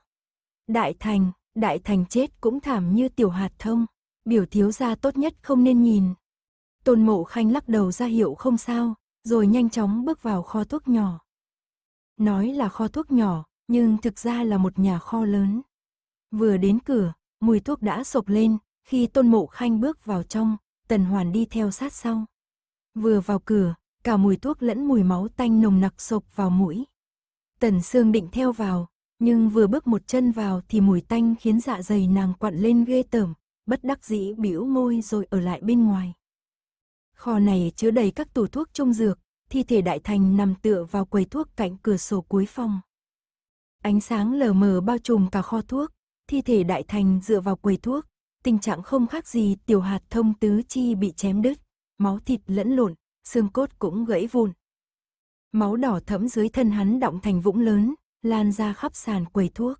Đại thành, đại thành chết cũng thảm như tiểu hạt thông, biểu thiếu gia tốt nhất không nên nhìn. Tôn mộ khanh lắc đầu ra hiệu không sao, rồi nhanh chóng bước vào kho thuốc nhỏ. Nói là kho thuốc nhỏ, nhưng thực ra là một nhà kho lớn. Vừa đến cửa, mùi thuốc đã sộc lên, khi tôn mộ khanh bước vào trong, tần hoàn đi theo sát sau. Vừa vào cửa, cả mùi thuốc lẫn mùi máu tanh nồng nặc sộc vào mũi. Tần Sương định theo vào, nhưng vừa bước một chân vào thì mùi tanh khiến dạ dày nàng quặn lên ghê tởm, bất đắc dĩ bĩu môi rồi ở lại bên ngoài. Kho này chứa đầy các tủ thuốc trông dược, thi thể đại thành nằm tựa vào quầy thuốc cạnh cửa sổ cuối phòng. Ánh sáng lờ mờ bao trùm cả kho thuốc, thi thể đại thành dựa vào quầy thuốc, tình trạng không khác gì tiểu hạt thông tứ chi bị chém đứt, máu thịt lẫn lộn, xương cốt cũng gãy vụn. Máu đỏ thẫm dưới thân hắn động thành vũng lớn, lan ra khắp sàn quầy thuốc.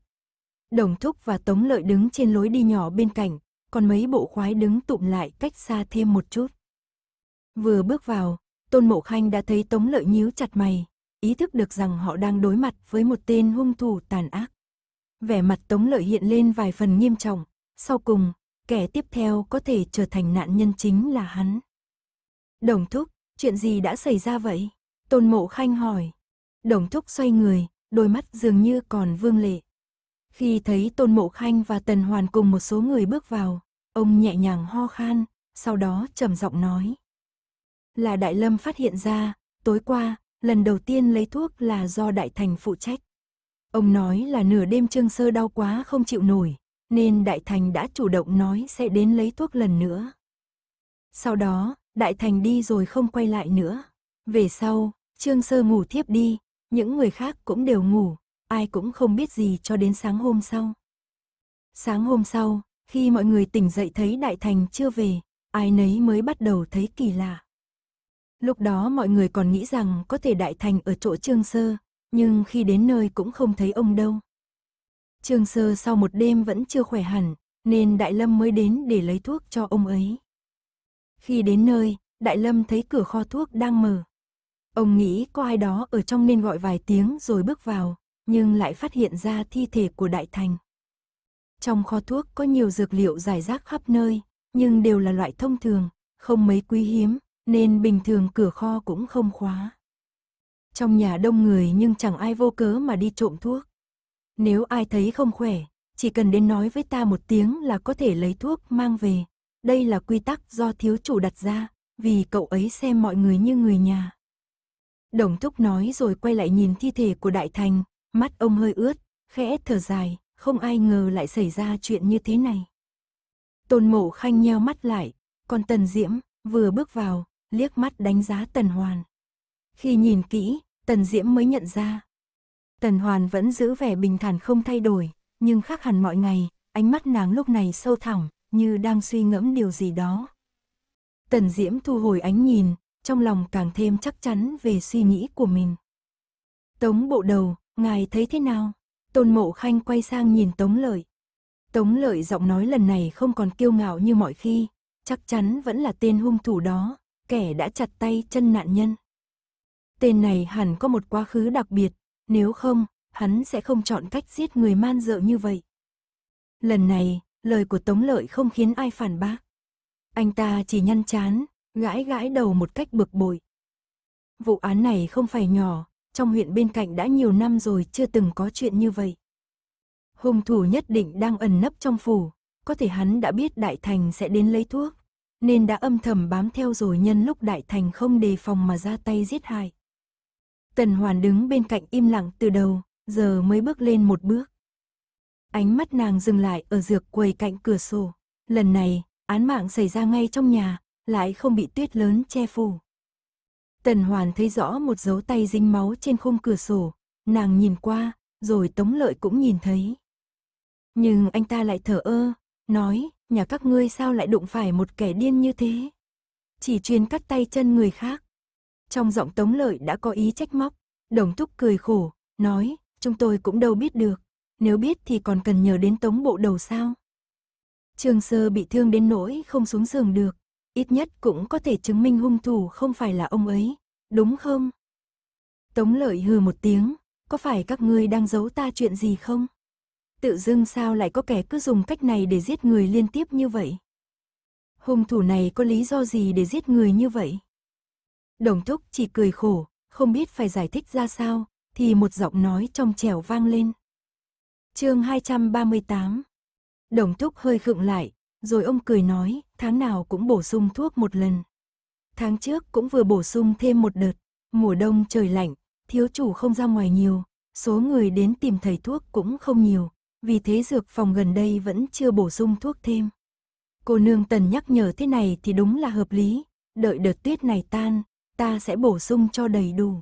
Đồng Thúc và Tống Lợi đứng trên lối đi nhỏ bên cạnh, còn mấy bộ khoái đứng tụm lại cách xa thêm một chút. Vừa bước vào, Tôn Mộ Khanh đã thấy Tống Lợi nhíu chặt mày, ý thức được rằng họ đang đối mặt với một tên hung thủ tàn ác. Vẻ mặt Tống Lợi hiện lên vài phần nghiêm trọng, sau cùng, kẻ tiếp theo có thể trở thành nạn nhân chính là hắn. Đồng Thúc, chuyện gì đã xảy ra vậy? Tôn Mộ Khanh hỏi. Đồng Thúc xoay người, đôi mắt dường như còn vương lệ. Khi thấy Tôn Mộ Khanh và Tần Hoàn cùng một số người bước vào, ông nhẹ nhàng ho khan, sau đó trầm giọng nói. Là Đại Lâm phát hiện ra, tối qua, lần đầu tiên lấy thuốc là do Đại Thành phụ trách. Ông nói là nửa đêm Trương Sơ đau quá không chịu nổi, nên Đại Thành đã chủ động nói sẽ đến lấy thuốc lần nữa. Sau đó, Đại Thành đi rồi không quay lại nữa. Về sau, Trương Sơ ngủ thiếp đi, những người khác cũng đều ngủ, ai cũng không biết gì cho đến sáng hôm sau. Sáng hôm sau, khi mọi người tỉnh dậy thấy Đại Thành chưa về, ai nấy mới bắt đầu thấy kỳ lạ. Lúc đó mọi người còn nghĩ rằng có thể Đại Thành ở chỗ Trương Sơ, nhưng khi đến nơi cũng không thấy ông đâu. Trương Sơ sau một đêm vẫn chưa khỏe hẳn, nên Đại Lâm mới đến để lấy thuốc cho ông ấy. Khi đến nơi, Đại Lâm thấy cửa kho thuốc đang mở, Ông nghĩ có ai đó ở trong nên gọi vài tiếng rồi bước vào, nhưng lại phát hiện ra thi thể của Đại Thành. Trong kho thuốc có nhiều dược liệu giải rác khắp nơi, nhưng đều là loại thông thường, không mấy quý hiếm, nên bình thường cửa kho cũng không khóa. Trong nhà đông người nhưng chẳng ai vô cớ mà đi trộm thuốc. Nếu ai thấy không khỏe, chỉ cần đến nói với ta một tiếng là có thể lấy thuốc mang về. Đây là quy tắc do thiếu chủ đặt ra, vì cậu ấy xem mọi người như người nhà. Đồng thúc nói rồi quay lại nhìn thi thể của đại thành, mắt ông hơi ướt, khẽ thở dài, không ai ngờ lại xảy ra chuyện như thế này. Tôn mộ khanh nheo mắt lại, còn tần diễm, vừa bước vào, liếc mắt đánh giá tần hoàn. Khi nhìn kỹ, tần diễm mới nhận ra. Tần hoàn vẫn giữ vẻ bình thản không thay đổi, nhưng khác hẳn mọi ngày, ánh mắt nàng lúc này sâu thẳm, như đang suy ngẫm điều gì đó. Tần Diễm thu hồi ánh nhìn, trong lòng càng thêm chắc chắn về suy nghĩ của mình. Tống bộ đầu, ngài thấy thế nào? Tôn mộ khanh quay sang nhìn Tống lợi. Tống lợi giọng nói lần này không còn kiêu ngạo như mọi khi, chắc chắn vẫn là tên hung thủ đó, kẻ đã chặt tay chân nạn nhân. Tên này hẳn có một quá khứ đặc biệt, nếu không, hắn sẽ không chọn cách giết người man dợ như vậy. Lần này, lời của Tống Lợi không khiến ai phản bác. Anh ta chỉ nhăn chán, gãi gãi đầu một cách bực bội. Vụ án này không phải nhỏ, trong huyện bên cạnh đã nhiều năm rồi chưa từng có chuyện như vậy. Hung thủ nhất định đang ẩn nấp trong phủ, có thể hắn đã biết Đại Thành sẽ đến lấy thuốc, nên đã âm thầm bám theo rồi nhân lúc Đại Thành không đề phòng mà ra tay giết hại. Tần Hoàn đứng bên cạnh im lặng từ đầu, giờ mới bước lên một bước. Ánh mắt nàng dừng lại ở dược quầy cạnh cửa sổ. Lần này, án mạng xảy ra ngay trong nhà, lại không bị tuyết lớn che phủ. Tần Hoàn thấy rõ một dấu tay dính máu trên khung cửa sổ, nàng nhìn qua, rồi Tống Lợi cũng nhìn thấy. Nhưng anh ta lại thở ơ, nói, nhà các ngươi sao lại đụng phải một kẻ điên như thế? Chỉ chuyên cắt tay chân người khác. Trong giọng Tống Lợi đã có ý trách móc, Đồng Túc cười khổ, nói, chúng tôi cũng đâu biết được, nếu biết thì còn cần nhờ đến Tống Bộ Đầu sao? Trường Sơ bị thương đến nỗi không xuống giường được, ít nhất cũng có thể chứng minh hung thủ không phải là ông ấy, đúng không? Tống lợi hừ một tiếng, có phải các ngươi đang giấu ta chuyện gì không? Tự dưng sao lại có kẻ cứ dùng cách này để giết người liên tiếp như vậy? Hung thủ này có lý do gì để giết người như vậy? Đồng thúc chỉ cười khổ, không biết phải giải thích ra sao, thì một giọng nói trong trẻo vang lên. chương 238 Đồng thúc hơi khựng lại, rồi ông cười nói, tháng nào cũng bổ sung thuốc một lần. Tháng trước cũng vừa bổ sung thêm một đợt, mùa đông trời lạnh, thiếu chủ không ra ngoài nhiều, số người đến tìm thầy thuốc cũng không nhiều, vì thế dược phòng gần đây vẫn chưa bổ sung thuốc thêm. Cô nương tần nhắc nhở thế này thì đúng là hợp lý, đợi đợt tuyết này tan, ta sẽ bổ sung cho đầy đủ.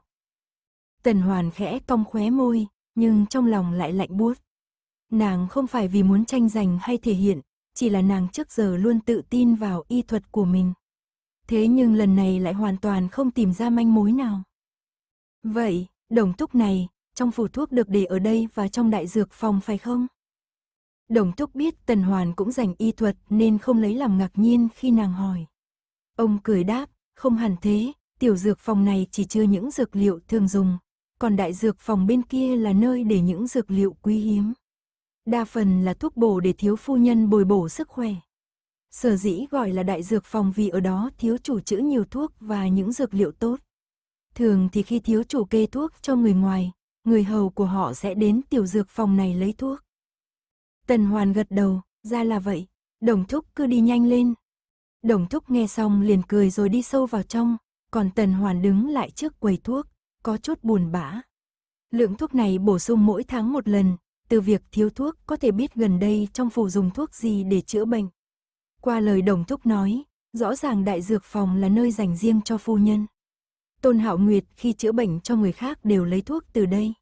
Tần hoàn khẽ cong khóe môi, nhưng trong lòng lại lạnh buốt. Nàng không phải vì muốn tranh giành hay thể hiện, chỉ là nàng trước giờ luôn tự tin vào y thuật của mình. Thế nhưng lần này lại hoàn toàn không tìm ra manh mối nào. Vậy, đồng túc này, trong phủ thuốc được để ở đây và trong đại dược phòng phải không? Đồng túc biết Tần Hoàn cũng dành y thuật nên không lấy làm ngạc nhiên khi nàng hỏi. Ông cười đáp, không hẳn thế, tiểu dược phòng này chỉ chứa những dược liệu thường dùng, còn đại dược phòng bên kia là nơi để những dược liệu quý hiếm. Đa phần là thuốc bổ để thiếu phu nhân bồi bổ sức khỏe. Sở dĩ gọi là đại dược phòng vì ở đó thiếu chủ chữ nhiều thuốc và những dược liệu tốt. Thường thì khi thiếu chủ kê thuốc cho người ngoài, người hầu của họ sẽ đến tiểu dược phòng này lấy thuốc. Tần Hoàn gật đầu, ra là vậy, đồng thúc cứ đi nhanh lên. Đồng thúc nghe xong liền cười rồi đi sâu vào trong, còn Tần Hoàn đứng lại trước quầy thuốc, có chút buồn bã. Lượng thuốc này bổ sung mỗi tháng một lần, từ việc thiếu thuốc có thể biết gần đây trong phủ dùng thuốc gì để chữa bệnh. Qua lời đồng thúc nói, rõ ràng đại dược phòng là nơi dành riêng cho phu nhân. Tôn Hạo Nguyệt khi chữa bệnh cho người khác đều lấy thuốc từ đây.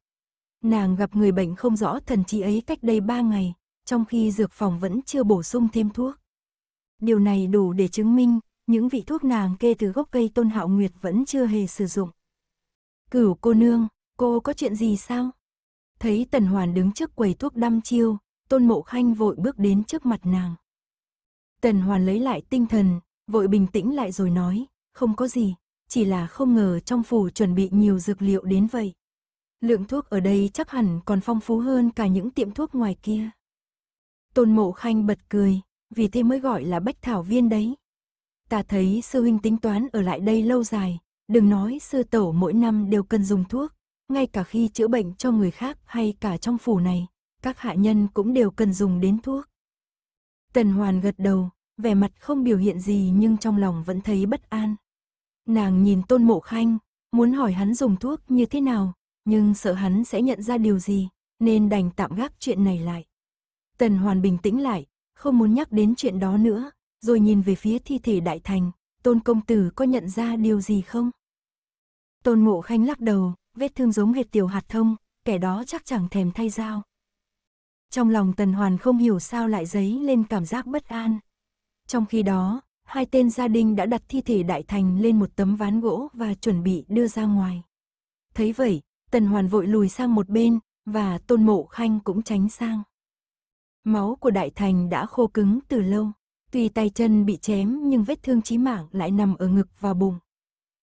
Nàng gặp người bệnh không rõ thần trí ấy cách đây 3 ngày, trong khi dược phòng vẫn chưa bổ sung thêm thuốc. Điều này đủ để chứng minh, những vị thuốc nàng kê từ gốc cây Tôn Hạo Nguyệt vẫn chưa hề sử dụng. Cửu cô nương, cô có chuyện gì sao? Thấy Tần Hoàn đứng trước quầy thuốc đăm chiêu, Tôn Mộ Khanh vội bước đến trước mặt nàng. Tần Hoàn lấy lại tinh thần, vội bình tĩnh lại rồi nói, không có gì, chỉ là không ngờ trong phủ chuẩn bị nhiều dược liệu đến vậy. Lượng thuốc ở đây chắc hẳn còn phong phú hơn cả những tiệm thuốc ngoài kia. Tôn Mộ Khanh bật cười, vì thế mới gọi là bách thảo viên đấy. Ta thấy sư huynh tính toán ở lại đây lâu dài, đừng nói sư tổ mỗi năm đều cần dùng thuốc ngay cả khi chữa bệnh cho người khác hay cả trong phủ này, các hạ nhân cũng đều cần dùng đến thuốc. Tần Hoàn gật đầu, vẻ mặt không biểu hiện gì nhưng trong lòng vẫn thấy bất an. Nàng nhìn Tôn Mộ Khanh, muốn hỏi hắn dùng thuốc như thế nào, nhưng sợ hắn sẽ nhận ra điều gì, nên đành tạm gác chuyện này lại. Tần Hoàn bình tĩnh lại, không muốn nhắc đến chuyện đó nữa, rồi nhìn về phía thi thể đại thành, Tôn Công Tử có nhận ra điều gì không? Tôn mộ Khanh lắc đầu, vết thương giống hệt tiểu hạt thông, kẻ đó chắc chẳng thèm thay dao. Trong lòng Tần Hoàn không hiểu sao lại dấy lên cảm giác bất an. Trong khi đó, hai tên gia đình đã đặt thi thể Đại Thành lên một tấm ván gỗ và chuẩn bị đưa ra ngoài. Thấy vậy, Tần Hoàn vội lùi sang một bên, và Tôn Mộ Khanh cũng tránh sang. Máu của Đại Thành đã khô cứng từ lâu, tuy tay chân bị chém nhưng vết thương chí mạng lại nằm ở ngực và bụng.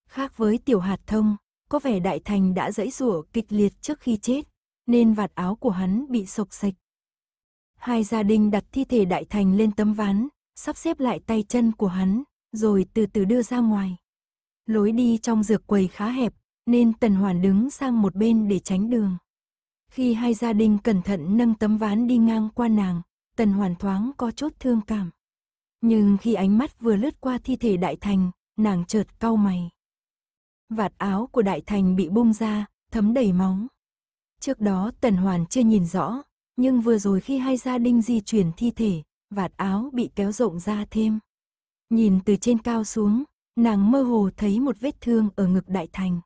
Khác với tiểu hạt thông, có vẻ đại thành đã dẫy rủa kịch liệt trước khi chết, nên vạt áo của hắn bị sộc sạch. Hai gia đình đặt thi thể đại thành lên tấm ván, sắp xếp lại tay chân của hắn, rồi từ từ đưa ra ngoài. Lối đi trong dược quầy khá hẹp, nên Tần Hoàn đứng sang một bên để tránh đường. Khi hai gia đình cẩn thận nâng tấm ván đi ngang qua nàng, Tần Hoàn thoáng có chút thương cảm. Nhưng khi ánh mắt vừa lướt qua thi thể đại thành, nàng chợt cau mày vạt áo của đại thành bị bung ra, thấm đầy máu. Trước đó Tần Hoàn chưa nhìn rõ, nhưng vừa rồi khi hai gia đình di chuyển thi thể, vạt áo bị kéo rộng ra thêm. Nhìn từ trên cao xuống, nàng mơ hồ thấy một vết thương ở ngực đại thành.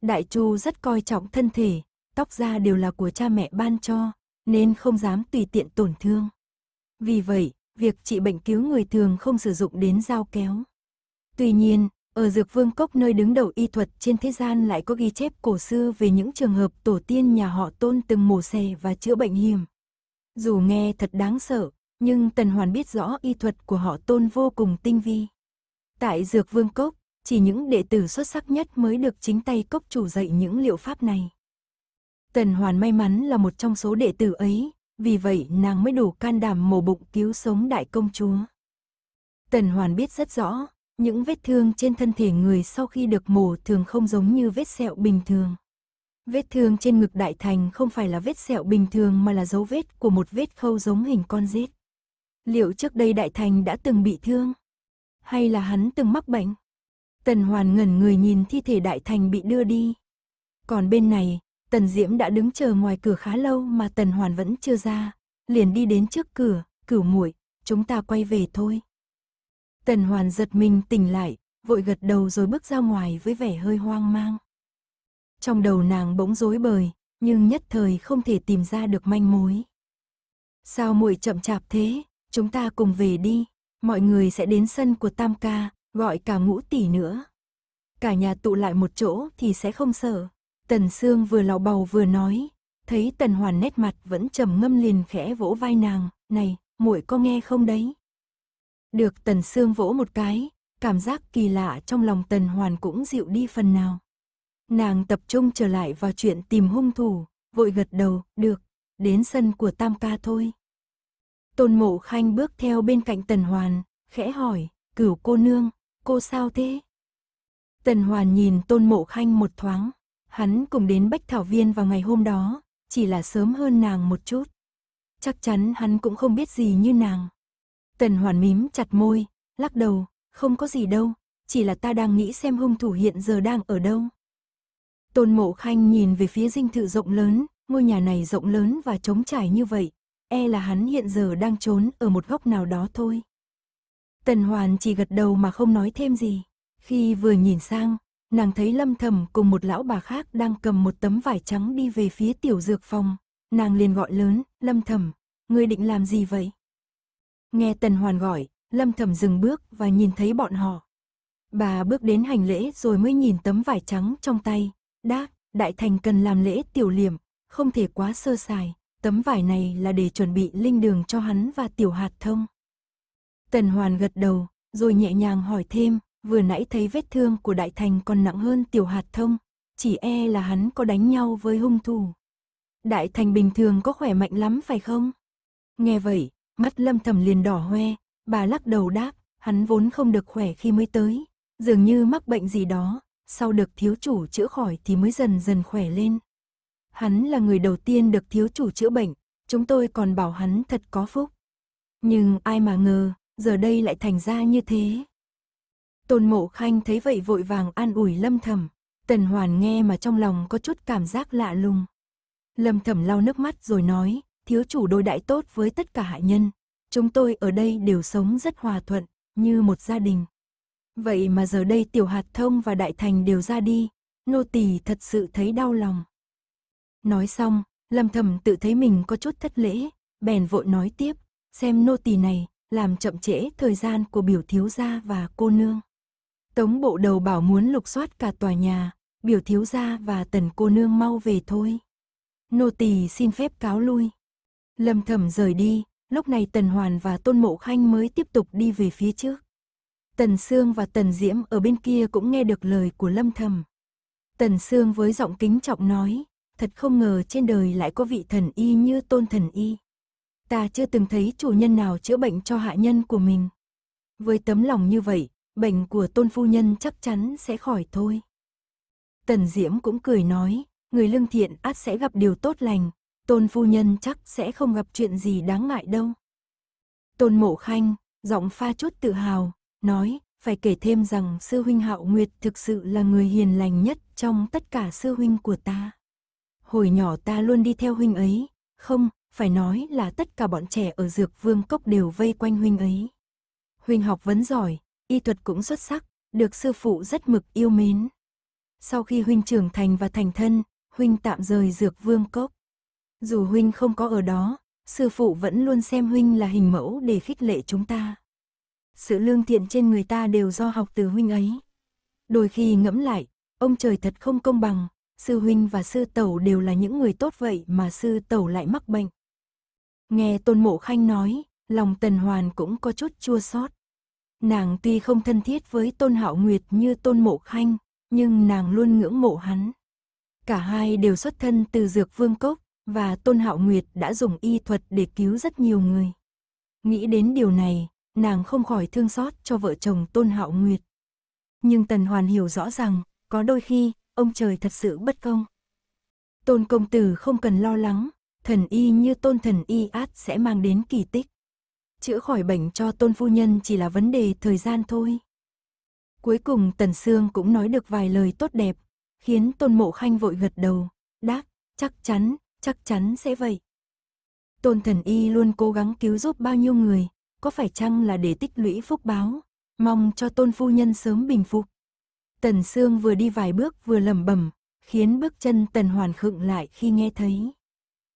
Đại Chu rất coi trọng thân thể, tóc da đều là của cha mẹ ban cho, nên không dám tùy tiện tổn thương. Vì vậy, việc trị bệnh cứu người thường không sử dụng đến dao kéo. Tuy nhiên, ở Dược Vương Cốc nơi đứng đầu y thuật trên thế gian lại có ghi chép cổ xưa về những trường hợp tổ tiên nhà họ tôn từng mổ xẻ và chữa bệnh hiểm. Dù nghe thật đáng sợ, nhưng Tần Hoàn biết rõ y thuật của họ tôn vô cùng tinh vi. Tại Dược Vương Cốc, chỉ những đệ tử xuất sắc nhất mới được chính tay cốc chủ dạy những liệu pháp này. Tần Hoàn may mắn là một trong số đệ tử ấy, vì vậy nàng mới đủ can đảm mổ bụng cứu sống đại công chúa. Tần Hoàn biết rất rõ, những vết thương trên thân thể người sau khi được mổ thường không giống như vết sẹo bình thường. Vết thương trên ngực đại thành không phải là vết sẹo bình thường mà là dấu vết của một vết khâu giống hình con rết. Liệu trước đây đại thành đã từng bị thương? Hay là hắn từng mắc bệnh? Tần Hoàn ngẩn người nhìn thi thể đại thành bị đưa đi. Còn bên này, Tần Diễm đã đứng chờ ngoài cửa khá lâu mà Tần Hoàn vẫn chưa ra, liền đi đến trước cửa, cửu muội, chúng ta quay về thôi. Tần Hoàn giật mình tỉnh lại, vội gật đầu rồi bước ra ngoài với vẻ hơi hoang mang. Trong đầu nàng bỗng rối bời, nhưng nhất thời không thể tìm ra được manh mối. Sao muội chậm chạp thế, chúng ta cùng về đi, mọi người sẽ đến sân của Tam ca, gọi cả ngũ tỷ nữa. Cả nhà tụ lại một chỗ thì sẽ không sợ. Tần Sương vừa lào bầu vừa nói, thấy Tần Hoàn nét mặt vẫn trầm ngâm liền khẽ vỗ vai nàng, "Này, muội có nghe không đấy?" Được Tần Sương vỗ một cái, cảm giác kỳ lạ trong lòng Tần Hoàn cũng dịu đi phần nào. Nàng tập trung trở lại vào chuyện tìm hung thủ, vội gật đầu, được, đến sân của Tam Ca thôi. Tôn Mộ Khanh bước theo bên cạnh Tần Hoàn, khẽ hỏi, cửu cô nương, cô sao thế? Tần Hoàn nhìn Tôn Mộ Khanh một thoáng, hắn cùng đến Bách Thảo Viên vào ngày hôm đó, chỉ là sớm hơn nàng một chút. Chắc chắn hắn cũng không biết gì như nàng, Tần Hoàn mím chặt môi, lắc đầu, không có gì đâu, chỉ là ta đang nghĩ xem hung thủ hiện giờ đang ở đâu. Tôn Mộ Khanh nhìn về phía dinh thự rộng lớn, ngôi nhà này rộng lớn và trống trải như vậy, e là hắn hiện giờ đang trốn ở một góc nào đó thôi. Tần Hoàn chỉ gật đầu mà không nói thêm gì. Khi vừa nhìn sang, nàng thấy Lâm Thầm cùng một lão bà khác đang cầm một tấm vải trắng đi về phía tiểu dược phòng. Nàng liền gọi lớn, Lâm Thầm, ngươi định làm gì vậy? Nghe Tần Hoàn gọi, Lâm thẩm dừng bước và nhìn thấy bọn họ. Bà bước đến hành lễ rồi mới nhìn tấm vải trắng trong tay. Đáp, Đại Thành cần làm lễ tiểu liệm, không thể quá sơ sài. Tấm vải này là để chuẩn bị linh đường cho hắn và tiểu hạt thông. Tần Hoàn gật đầu, rồi nhẹ nhàng hỏi thêm, vừa nãy thấy vết thương của Đại Thành còn nặng hơn tiểu hạt thông. Chỉ e là hắn có đánh nhau với hung thủ. Đại Thành bình thường có khỏe mạnh lắm phải không? Nghe vậy, Mắt lâm thầm liền đỏ hoe, bà lắc đầu đáp, hắn vốn không được khỏe khi mới tới, dường như mắc bệnh gì đó, sau được thiếu chủ chữa khỏi thì mới dần dần khỏe lên. Hắn là người đầu tiên được thiếu chủ chữa bệnh, chúng tôi còn bảo hắn thật có phúc. Nhưng ai mà ngờ, giờ đây lại thành ra như thế. Tôn mộ khanh thấy vậy vội vàng an ủi lâm thầm, tần hoàn nghe mà trong lòng có chút cảm giác lạ lùng. Lâm thầm lau nước mắt rồi nói, thiếu chủ đối đãi tốt với tất cả hạ nhân. Chúng tôi ở đây đều sống rất hòa thuận, như một gia đình. Vậy mà giờ đây tiểu hạt thông và đại thành đều ra đi, nô tỳ thật sự thấy đau lòng. Nói xong, lâm thầm tự thấy mình có chút thất lễ, bèn vội nói tiếp, xem nô tỳ này, làm chậm trễ thời gian của biểu thiếu gia và cô nương. Tống bộ đầu bảo muốn lục soát cả tòa nhà, biểu thiếu gia và tần cô nương mau về thôi. Nô tỳ xin phép cáo lui. Lâm Thẩm rời đi, lúc này Tần Hoàn và Tôn Mộ Khanh mới tiếp tục đi về phía trước. Tần Sương và Tần Diễm ở bên kia cũng nghe được lời của Lâm Thầm. Tần Sương với giọng kính trọng nói, thật không ngờ trên đời lại có vị thần y như tôn thần y. Ta chưa từng thấy chủ nhân nào chữa bệnh cho hạ nhân của mình. Với tấm lòng như vậy, bệnh của tôn phu nhân chắc chắn sẽ khỏi thôi. Tần Diễm cũng cười nói, người lương thiện át sẽ gặp điều tốt lành, tôn phu nhân chắc sẽ không gặp chuyện gì đáng ngại đâu. Tôn mộ khanh, giọng pha chút tự hào, nói, phải kể thêm rằng sư huynh hạo nguyệt thực sự là người hiền lành nhất trong tất cả sư huynh của ta. Hồi nhỏ ta luôn đi theo huynh ấy, không, phải nói là tất cả bọn trẻ ở dược vương cốc đều vây quanh huynh ấy. Huynh học vấn giỏi, y thuật cũng xuất sắc, được sư phụ rất mực yêu mến. Sau khi huynh trưởng thành và thành thân, huynh tạm rời dược vương cốc. Dù huynh không có ở đó, sư phụ vẫn luôn xem huynh là hình mẫu để khích lệ chúng ta. Sự lương thiện trên người ta đều do học từ huynh ấy. Đôi khi ngẫm lại, ông trời thật không công bằng, sư huynh và sư tẩu đều là những người tốt vậy mà sư tẩu lại mắc bệnh. Nghe Tôn Mộ Khanh nói, lòng Tần Hoàn cũng có chút chua xót. Nàng tuy không thân thiết với Tôn Hạo Nguyệt như Tôn Mộ Khanh, nhưng nàng luôn ngưỡng mộ hắn. Cả hai đều xuất thân từ Dược Vương Cốc, và Tôn Hạo Nguyệt đã dùng y thuật để cứu rất nhiều người. Nghĩ đến điều này, nàng không khỏi thương xót cho vợ chồng Tôn Hạo Nguyệt. Nhưng Tần Hoàn hiểu rõ rằng, có đôi khi, ông trời thật sự bất công. Tôn công tử không cần lo lắng, thần y như tôn thần y át sẽ mang đến kỳ tích. Chữa khỏi bệnh cho tôn phu nhân chỉ là vấn đề thời gian thôi. Cuối cùng Tần Sương cũng nói được vài lời tốt đẹp, khiến tôn mộ khanh vội gật đầu, đáp, chắc chắn, chắc chắn sẽ vậy. Tôn thần y luôn cố gắng cứu giúp bao nhiêu người, có phải chăng là để tích lũy phúc báo, mong cho tôn phu nhân sớm bình phục. Tần Sương vừa đi vài bước vừa lẩm bẩm, khiến bước chân Tần Hoàn khựng lại khi nghe thấy.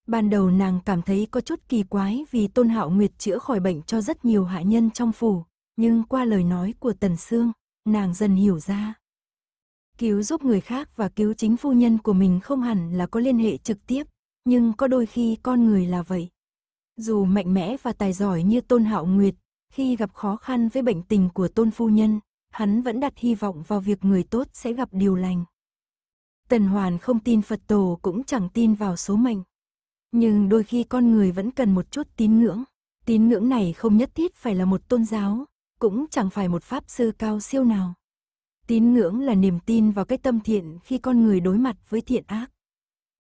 Ban đầu nàng cảm thấy có chút kỳ quái vì Tôn Hạo Nguyệt chữa khỏi bệnh cho rất nhiều hạ nhân trong phủ, nhưng qua lời nói của Tần Sương, nàng dần hiểu ra. Cứu giúp người khác và cứu chính phu nhân của mình không hẳn là có liên hệ trực tiếp, nhưng có đôi khi con người là vậy. Dù mạnh mẽ và tài giỏi như Tôn Hạo Nguyệt, khi gặp khó khăn với bệnh tình của Tôn Phu Nhân, hắn vẫn đặt hy vọng vào việc người tốt sẽ gặp điều lành. Tần Hoàn không tin Phật Tổ cũng chẳng tin vào số mệnh. Nhưng đôi khi con người vẫn cần một chút tín ngưỡng. Tín ngưỡng này không nhất thiết phải là một tôn giáo, cũng chẳng phải một pháp sư cao siêu nào. Tín ngưỡng là niềm tin vào cái tâm thiện khi con người đối mặt với thiện ác.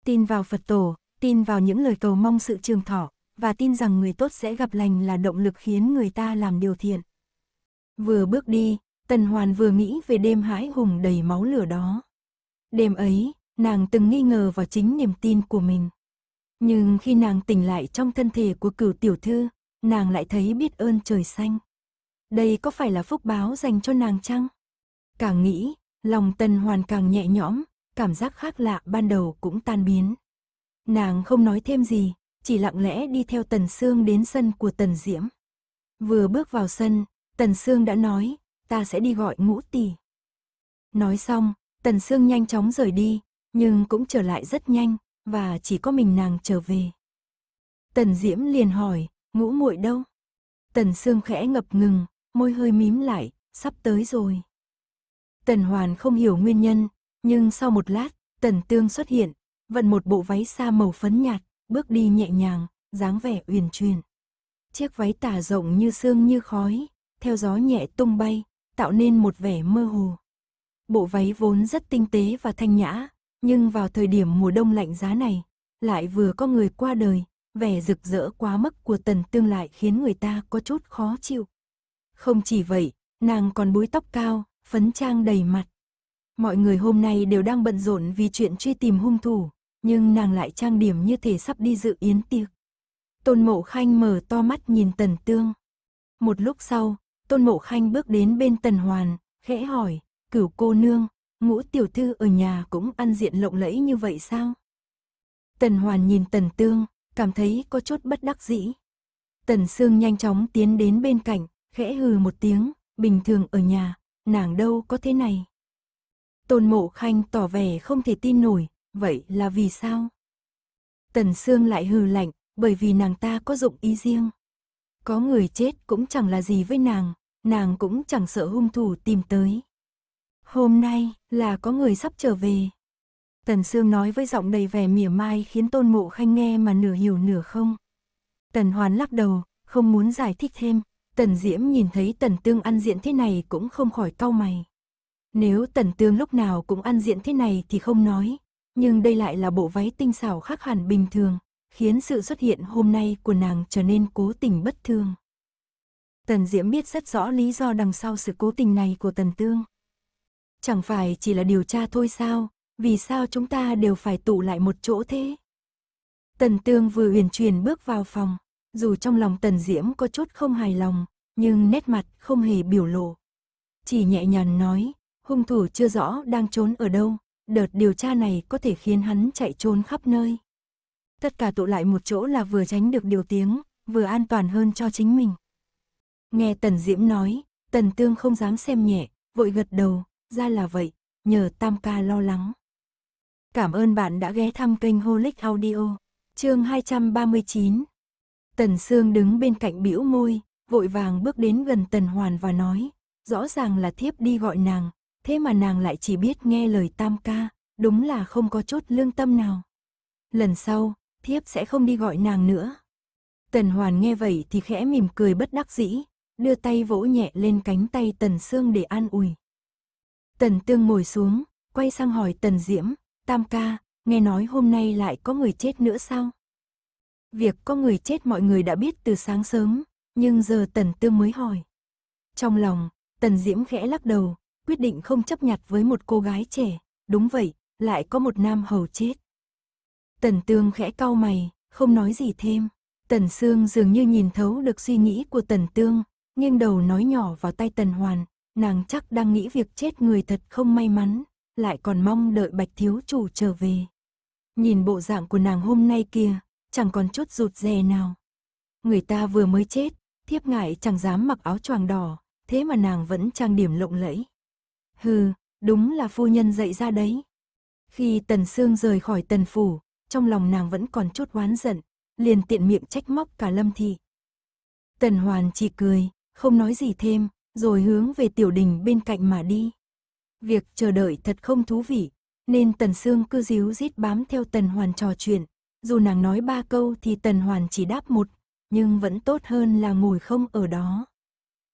Tin vào Phật Tổ, tin vào những lời cầu mong sự trường thọ, và tin rằng người tốt sẽ gặp lành là động lực khiến người ta làm điều thiện. Vừa bước đi, Tần Hoàn vừa nghĩ về đêm hãi hùng đầy máu lửa đó. Đêm ấy, nàng từng nghi ngờ vào chính niềm tin của mình. Nhưng khi nàng tỉnh lại trong thân thể của cửu tiểu thư, nàng lại thấy biết ơn trời xanh. Đây có phải là phúc báo dành cho nàng chăng? Càng nghĩ, lòng Tần Hoàn càng nhẹ nhõm, cảm giác khác lạ ban đầu cũng tan biến. Nàng không nói thêm gì, chỉ lặng lẽ đi theo Tần Sương đến sân của Tần Diễm. Vừa bước vào sân, Tần Sương đã nói, ta sẽ đi gọi ngũ tỷ. Nói xong, Tần Sương nhanh chóng rời đi, nhưng cũng trở lại rất nhanh, và chỉ có mình nàng trở về. Tần Diễm liền hỏi, ngũ muội đâu? Tần Sương khẽ ngập ngừng, môi hơi mím lại, sắp tới rồi. Tần Hoàn không hiểu nguyên nhân, nhưng sau một lát, Tần Tương xuất hiện, vận một bộ váy sa màu phấn nhạt, bước đi nhẹ nhàng, dáng vẻ uyển chuyển. Chiếc váy tả rộng như sương như khói, theo gió nhẹ tung bay, tạo nên một vẻ mơ hồ. Bộ váy vốn rất tinh tế và thanh nhã, nhưng vào thời điểm mùa đông lạnh giá này, lại vừa có người qua đời, vẻ rực rỡ quá mức của tần tương lại khiến người ta có chút khó chịu. Không chỉ vậy, nàng còn búi tóc cao, phấn trang đầy mặt. Mọi người hôm nay đều đang bận rộn vì chuyện truy tìm hung thủ, nhưng nàng lại trang điểm như thể sắp đi dự yến tiệc. Tôn Mộ Khanh mở to mắt nhìn Tần Tương. Một lúc sau, Tôn Mộ Khanh bước đến bên Tần Hoàn, khẽ hỏi, cửu cô nương, ngũ tiểu thư ở nhà cũng ăn diện lộng lẫy như vậy sao? Tần Hoàn nhìn Tần Tương, cảm thấy có chút bất đắc dĩ. Tần Sương nhanh chóng tiến đến bên cạnh, khẽ hừ một tiếng, bình thường ở nhà, nàng đâu có thế này. Tôn Mộ Khanh tỏ vẻ không thể tin nổi, vậy là vì sao? Tần Sương lại hừ lạnh, bởi vì nàng ta có dụng ý riêng. Có người chết cũng chẳng là gì với nàng, nàng cũng chẳng sợ hung thủ tìm tới. Hôm nay là có người sắp trở về. Tần Sương nói với giọng đầy vẻ mỉa mai khiến Tôn Mộ Khanh nghe mà nửa hiểu nửa không. Tần Hoàn lắc đầu, không muốn giải thích thêm. Tần Diễm nhìn thấy Tần Tương ăn diện thế này cũng không khỏi cau mày. Nếu Tần Tương lúc nào cũng ăn diện thế này thì không nói, nhưng đây lại là bộ váy tinh xảo khác hẳn bình thường, khiến sự xuất hiện hôm nay của nàng trở nên cố tình bất thường. Tần Diễm biết rất rõ lý do đằng sau sự cố tình này của Tần Tương. Chẳng phải chỉ là điều tra thôi sao, vì sao chúng ta đều phải tụ lại một chỗ thế? Tần Tương vừa huyền truyền bước vào phòng, dù trong lòng Tần Diễm có chút không hài lòng, nhưng nét mặt không hề biểu lộ. Chỉ nhẹ nhàng nói, hung thủ chưa rõ đang trốn ở đâu, đợt điều tra này có thể khiến hắn chạy trốn khắp nơi. Tất cả tụ lại một chỗ là vừa tránh được điều tiếng, vừa an toàn hơn cho chính mình. Nghe Tần Diễm nói, Tần Tương không dám xem nhẹ, vội gật đầu, ra là vậy, nhờ Tam Ca lo lắng. Cảm ơn bạn đã ghé thăm kênh Holic Audio, chương 239. Tần Sương đứng bên cạnh bĩu môi, vội vàng bước đến gần Tần Hoàn và nói, rõ ràng là thiếp đi gọi nàng, thế mà nàng lại chỉ biết nghe lời tam ca, đúng là không có chút lương tâm nào. Lần sau, thiếp sẽ không đi gọi nàng nữa. Tần Hoàn nghe vậy thì khẽ mỉm cười bất đắc dĩ, đưa tay vỗ nhẹ lên cánh tay Tần Sương để an ủi. Tần Tương ngồi xuống, quay sang hỏi Tần Diễm, Tam ca, nghe nói hôm nay lại có người chết nữa sao? Việc có người chết mọi người đã biết từ sáng sớm, nhưng giờ Tần Tương mới hỏi. Trong lòng, Tần Diễm khẽ lắc đầu, quyết định không chấp nhặt với một cô gái trẻ, đúng vậy, lại có một nam hầu chết. Tần Tương khẽ cau mày, không nói gì thêm. Tần Sương dường như nhìn thấu được suy nghĩ của Tần Tương, nghiêng đầu nói nhỏ vào tay Tần Hoàn, nàng chắc đang nghĩ việc chết người thật không may mắn, lại còn mong đợi Bạch Thiếu Chủ trở về. Nhìn bộ dạng của nàng hôm nay kia, chẳng còn chút rụt rè nào. Người ta vừa mới chết, thiếp ngại chẳng dám mặc áo choàng đỏ, thế mà nàng vẫn trang điểm lộng lẫy. Hừ, đúng là phu nhân dậy ra đấy. Khi Tần Sương rời khỏi Tần Phủ, trong lòng nàng vẫn còn chút oán giận, liền tiện miệng trách móc cả Lâm Thị. Tần Hoàn chỉ cười, không nói gì thêm, rồi hướng về tiểu đình bên cạnh mà đi. Việc chờ đợi thật không thú vị, nên Tần Sương cứ díu dít bám theo Tần Hoàn trò chuyện. Dù nàng nói ba câu thì Tần Hoàn chỉ đáp một, nhưng vẫn tốt hơn là ngồi không ở đó.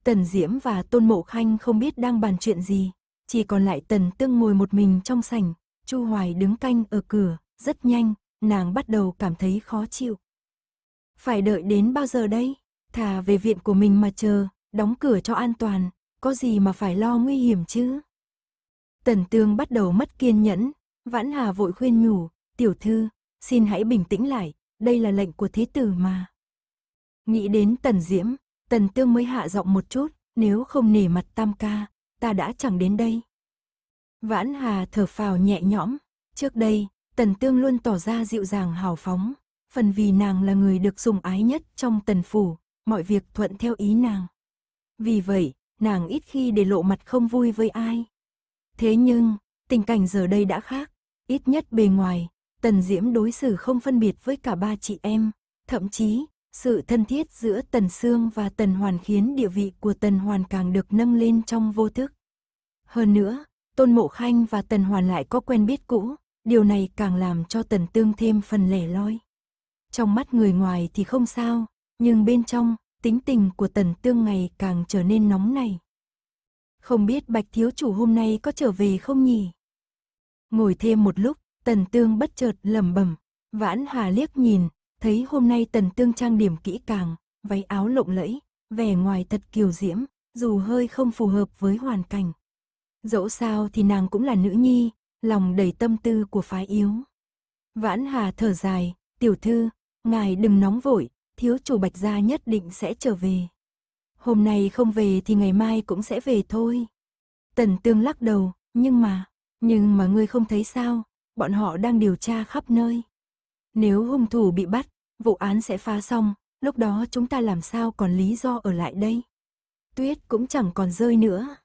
Tần Diễm và Tôn Mộ Khanh không biết đang bàn chuyện gì, chỉ còn lại tần tương ngồi một mình trong sảnh, Chu Hoài đứng canh ở cửa, rất nhanh, nàng bắt đầu cảm thấy khó chịu. Phải đợi đến bao giờ đây? Thà về viện của mình mà chờ, đóng cửa cho an toàn, có gì mà phải lo nguy hiểm chứ? Tần tương bắt đầu mất kiên nhẫn, vãn hà vội khuyên nhủ, tiểu thư, xin hãy bình tĩnh lại, đây là lệnh của thế tử mà. Nghĩ đến tần diễm, tần tương mới hạ giọng một chút, nếu không nể mặt tam ca, ta đã chẳng đến đây. Vãn Hà thở phào nhẹ nhõm, trước đây, Tần Tương luôn tỏ ra dịu dàng hào phóng, phần vì nàng là người được sủng ái nhất trong Tần phủ, mọi việc thuận theo ý nàng. Vì vậy, nàng ít khi để lộ mặt không vui với ai. Thế nhưng, tình cảnh giờ đây đã khác, ít nhất bề ngoài, Tần Diễm đối xử không phân biệt với cả ba chị em, thậm chí, sự thân thiết giữa Tần Sương và Tần Hoàn khiến địa vị của Tần Hoàn càng được nâng lên trong vô thức. Hơn nữa, Tôn Mộ Khanh và Tần Hoàn lại có quen biết cũ, điều này càng làm cho Tần Tương thêm phần lẻ loi. Trong mắt người ngoài thì không sao, nhưng bên trong, tính tình của Tần Tương ngày càng trở nên nóng này. Không biết Bạch Thiếu Chủ hôm nay có trở về không nhỉ? Ngồi thêm một lúc, Tần Tương bất chợt lẩm bẩm, Vãn Hà liếc nhìn, thấy hôm nay tần tương trang điểm kỹ càng, váy áo lộng lẫy, vẻ ngoài thật kiều diễm, dù hơi không phù hợp với hoàn cảnh. Dẫu sao thì nàng cũng là nữ nhi, lòng đầy tâm tư của phái yếu. Vãn Hà thở dài, tiểu thư, ngài đừng nóng vội, thiếu chủ bạch gia nhất định sẽ trở về. Hôm nay không về thì ngày mai cũng sẽ về thôi. Tần tương lắc đầu, nhưng mà, nhưng mà ngươi không thấy sao, bọn họ đang điều tra khắp nơi. Nếu hung thủ bị bắt, vụ án sẽ phá xong, lúc đó chúng ta làm sao còn lý do ở lại đây. Tuyết cũng chẳng còn rơi nữa.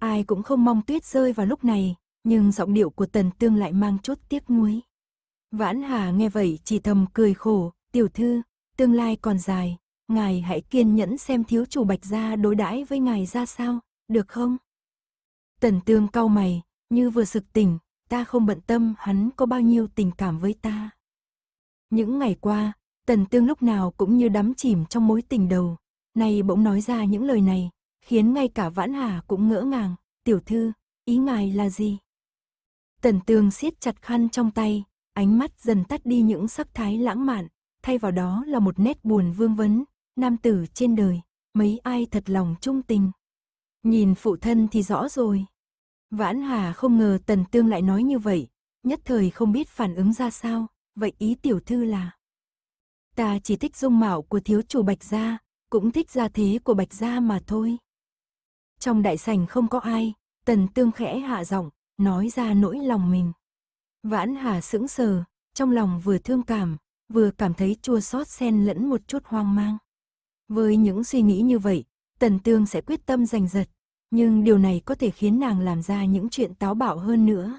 Ai cũng không mong tuyết rơi vào lúc này, nhưng giọng điệu của Tần Tương lại mang chút tiếc nuối. Vãn Hà nghe vậy chỉ thầm cười khổ, tiểu thư, tương lai còn dài, ngài hãy kiên nhẫn xem thiếu chủ Bạch Gia đối đãi với ngài ra sao, được không? Tần Tương cau mày, như vừa sực tỉnh, ta không bận tâm hắn có bao nhiêu tình cảm với ta. Những ngày qua, Tần Tương lúc nào cũng như đắm chìm trong mối tình đầu. Nay bỗng nói ra những lời này, khiến ngay cả Vãn Hà cũng ngỡ ngàng. Tiểu thư, ý ngài là gì? Tần Tương siết chặt khăn trong tay, ánh mắt dần tắt đi những sắc thái lãng mạn, thay vào đó là một nét buồn vương vấn. Nam tử trên đời, mấy ai thật lòng trung tình. Nhìn phụ thân thì rõ rồi. Vãn Hà không ngờ Tần Tương lại nói như vậy, nhất thời không biết phản ứng ra sao, vậy ý tiểu thư là... Ta chỉ thích dung mạo của thiếu chủ Bạch Gia, cũng thích gia thế của Bạch Gia mà thôi. Trong đại sảnh không có ai, tần tương khẽ hạ giọng, nói ra nỗi lòng mình. Vãn Hà sững sờ, trong lòng vừa thương cảm, vừa cảm thấy chua xót xen lẫn một chút hoang mang. Với những suy nghĩ như vậy, Tần Tương sẽ quyết tâm giành giật, nhưng điều này có thể khiến nàng làm ra những chuyện táo bạo hơn nữa.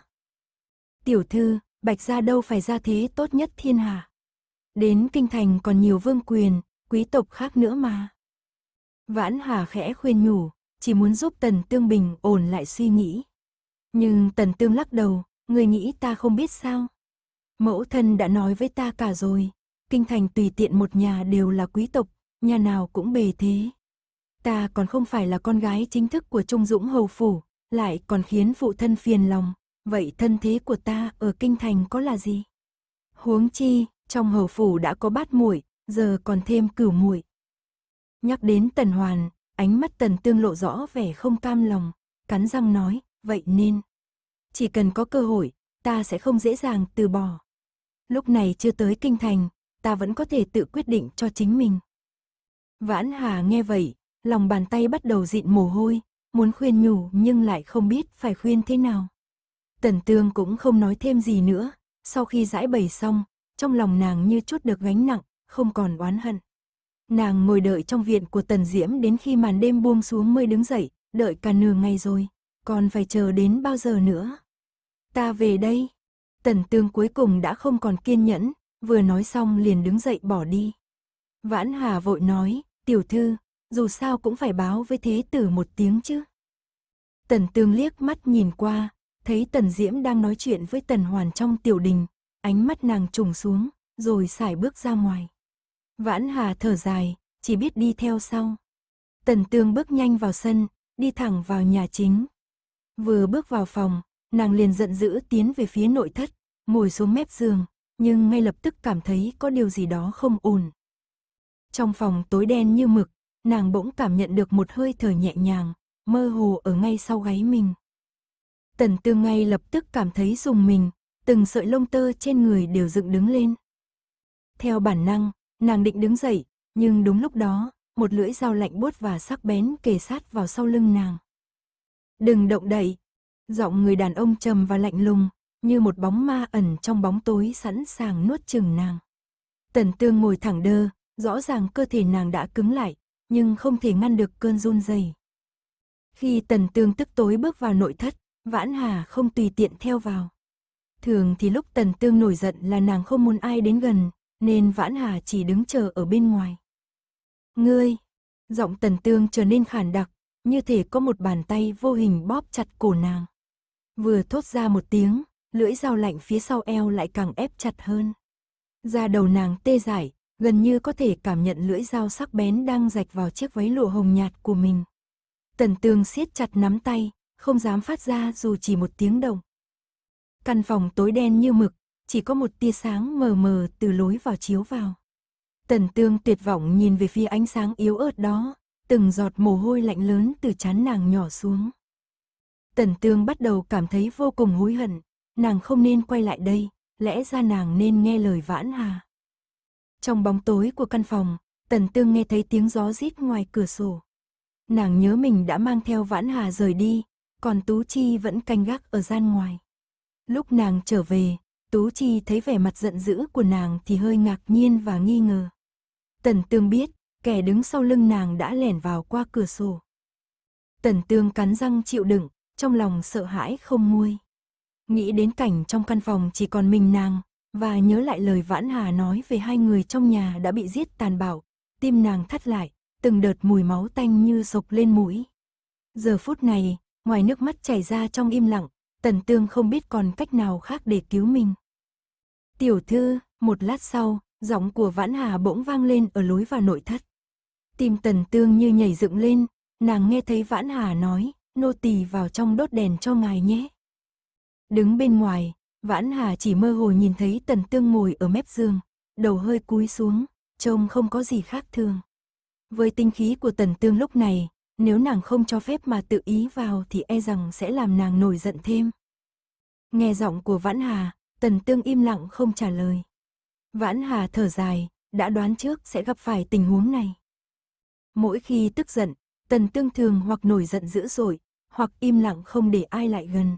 Tiểu thư, Bạch gia đâu phải gia thế tốt nhất thiên hạ. Đến kinh thành còn nhiều vương quyền, quý tộc khác nữa mà. Vãn Hà khẽ khuyên nhủ, chỉ muốn giúp Tần Tương Bình ổn lại suy nghĩ. Nhưng Tần Tương lắc đầu, người nghĩ ta không biết sao. Mẫu thân đã nói với ta cả rồi, kinh thành tùy tiện một nhà đều là quý tộc, nhà nào cũng bề thế. Ta còn không phải là con gái chính thức của Trung Dũng Hầu Phủ, lại còn khiến phụ thân phiền lòng vậy thân thế của ta ở kinh thành có là gì? Huống chi, trong hầu phủ đã có bát muội, giờ còn thêm cửu muội. Nhắc đến Tần Hoàn, ánh mắt Tần Tương lộ rõ vẻ không cam lòng, cắn răng nói, vậy nên. Chỉ cần có cơ hội, ta sẽ không dễ dàng từ bỏ. Lúc này chưa tới kinh thành, ta vẫn có thể tự quyết định cho chính mình. Vãn Hà nghe vậy, lòng bàn tay bắt đầu dịn mồ hôi, muốn khuyên nhủ nhưng lại không biết phải khuyên thế nào. Tần Tương cũng không nói thêm gì nữa, sau khi giải bày xong, trong lòng nàng như chút được gánh nặng, không còn oán hận. Nàng ngồi đợi trong viện của Tần Diễm đến khi màn đêm buông xuống mới đứng dậy, đợi cả nửa ngày rồi, còn phải chờ đến bao giờ nữa. Ta về đây. Tần Tương cuối cùng đã không còn kiên nhẫn, vừa nói xong liền đứng dậy bỏ đi. Vãn Hà vội nói, tiểu thư, dù sao cũng phải báo với thế tử một tiếng chứ. Tần Tương liếc mắt nhìn qua, thấy Tần Diễm đang nói chuyện với Tần Hoàn trong tiểu đình, ánh mắt nàng trùng xuống, rồi xài bước ra ngoài. Vãn Hà thở dài, chỉ biết đi theo sau. Tần Tương bước nhanh vào sân, đi thẳng vào nhà chính. Vừa bước vào phòng, nàng liền giận dữ tiến về phía nội thất, ngồi xuống mép giường, nhưng ngay lập tức cảm thấy có điều gì đó không ổn. Trong phòng tối đen như mực, nàng bỗng cảm nhận được một hơi thở nhẹ nhàng, mơ hồ ở ngay sau gáy mình. Tần tương ngay lập tức cảm thấy dùng mình, từng sợi lông tơ trên người đều dựng đứng lên. Theo bản năng, nàng định đứng dậy, nhưng đúng lúc đó, một lưỡi dao lạnh buốt và sắc bén kề sát vào sau lưng nàng. "Đừng động đậy." Giọng người đàn ông trầm và lạnh lùng, như một bóng ma ẩn trong bóng tối sẵn sàng nuốt chừng nàng. Tần Tương ngồi thẳng đơ, rõ ràng cơ thể nàng đã cứng lại, nhưng không thể ngăn được cơn run rẩy. Khi Tần Tương tức tối bước vào nội thất, Vãn Hà không tùy tiện theo vào. Thường thì lúc Tần Tương nổi giận là nàng không muốn ai đến gần, nên Vãn Hà chỉ đứng chờ ở bên ngoài. Ngươi! Giọng Tần Tương trở nên khản đặc, như thể có một bàn tay vô hình bóp chặt cổ nàng. Vừa thốt ra một tiếng, lưỡi dao lạnh phía sau eo lại càng ép chặt hơn. Da đầu nàng tê dại, gần như có thể cảm nhận lưỡi dao sắc bén đang rạch vào chiếc váy lụa hồng nhạt của mình. Tần Tương siết chặt nắm tay, không dám phát ra dù chỉ một tiếng động. Căn phòng tối đen như mực, chỉ có một tia sáng mờ mờ từ lối vào chiếu vào. Tần tương tuyệt vọng nhìn về phía ánh sáng yếu ớt đó, từng giọt mồ hôi lạnh lớn từ chán nàng nhỏ xuống. Tần tương bắt đầu cảm thấy vô cùng hối hận, nàng không nên quay lại đây, lẽ ra nàng nên nghe lời vãn hà. Trong bóng tối của căn phòng, tần tương nghe thấy tiếng gió rít ngoài cửa sổ. Nàng nhớ mình đã mang theo vãn hà rời đi, còn Tú Chi vẫn canh gác ở gian ngoài. Lúc nàng trở về, Tú Chi thấy vẻ mặt giận dữ của nàng thì hơi ngạc nhiên và nghi ngờ. Tần Tương biết, kẻ đứng sau lưng nàng đã lẻn vào qua cửa sổ. Tần Tương cắn răng chịu đựng, trong lòng sợ hãi không nguôi. Nghĩ đến cảnh trong căn phòng chỉ còn mình nàng, và nhớ lại lời Vãn Hà nói về hai người trong nhà đã bị giết tàn bạo, tim nàng thắt lại, từng đợt mùi máu tanh như sộc lên mũi. Giờ phút này, Ngoài nước mắt chảy ra trong im lặng, Tần Tương không biết còn cách nào khác để cứu mình. Tiểu thư, một lát sau, giọng của Vãn Hà bỗng vang lên ở lối vào nội thất. Tim Tần Tương như nhảy dựng lên, nàng nghe thấy Vãn Hà nói, nô tỳ vào trong đốt đèn cho ngài nhé. Đứng bên ngoài, Vãn Hà chỉ mơ hồ nhìn thấy Tần Tương ngồi ở mép giường, đầu hơi cúi xuống, trông không có gì khác thường. Với tinh khí của Tần Tương lúc này, nếu nàng không cho phép mà tự ý vào thì e rằng sẽ làm nàng nổi giận thêm. Nghe giọng của Vãn Hà, Tần Tương im lặng không trả lời. Vãn Hà thở dài, đã đoán trước sẽ gặp phải tình huống này. Mỗi khi tức giận, Tần Tương thường hoặc nổi giận dữ dội, hoặc im lặng không để ai lại gần.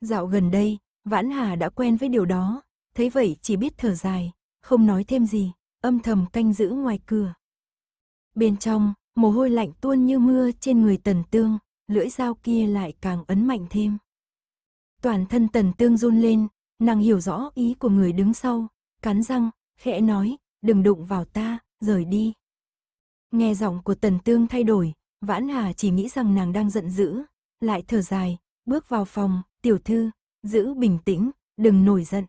Dạo gần đây, Vãn Hà đã quen với điều đó, thấy vậy chỉ biết thở dài, không nói thêm gì, âm thầm canh giữ ngoài cửa. Bên trong, mồ hôi lạnh tuôn như mưa trên người tần tương, lưỡi dao kia lại càng ấn mạnh thêm. Toàn thân tần tương run lên, nàng hiểu rõ ý của người đứng sau, cắn răng, khẽ nói, đừng đụng vào ta, rời đi. Nghe giọng của tần tương thay đổi, vãn hà chỉ nghĩ rằng nàng đang giận dữ, lại thở dài, bước vào phòng, tiểu thư, giữ bình tĩnh, đừng nổi giận.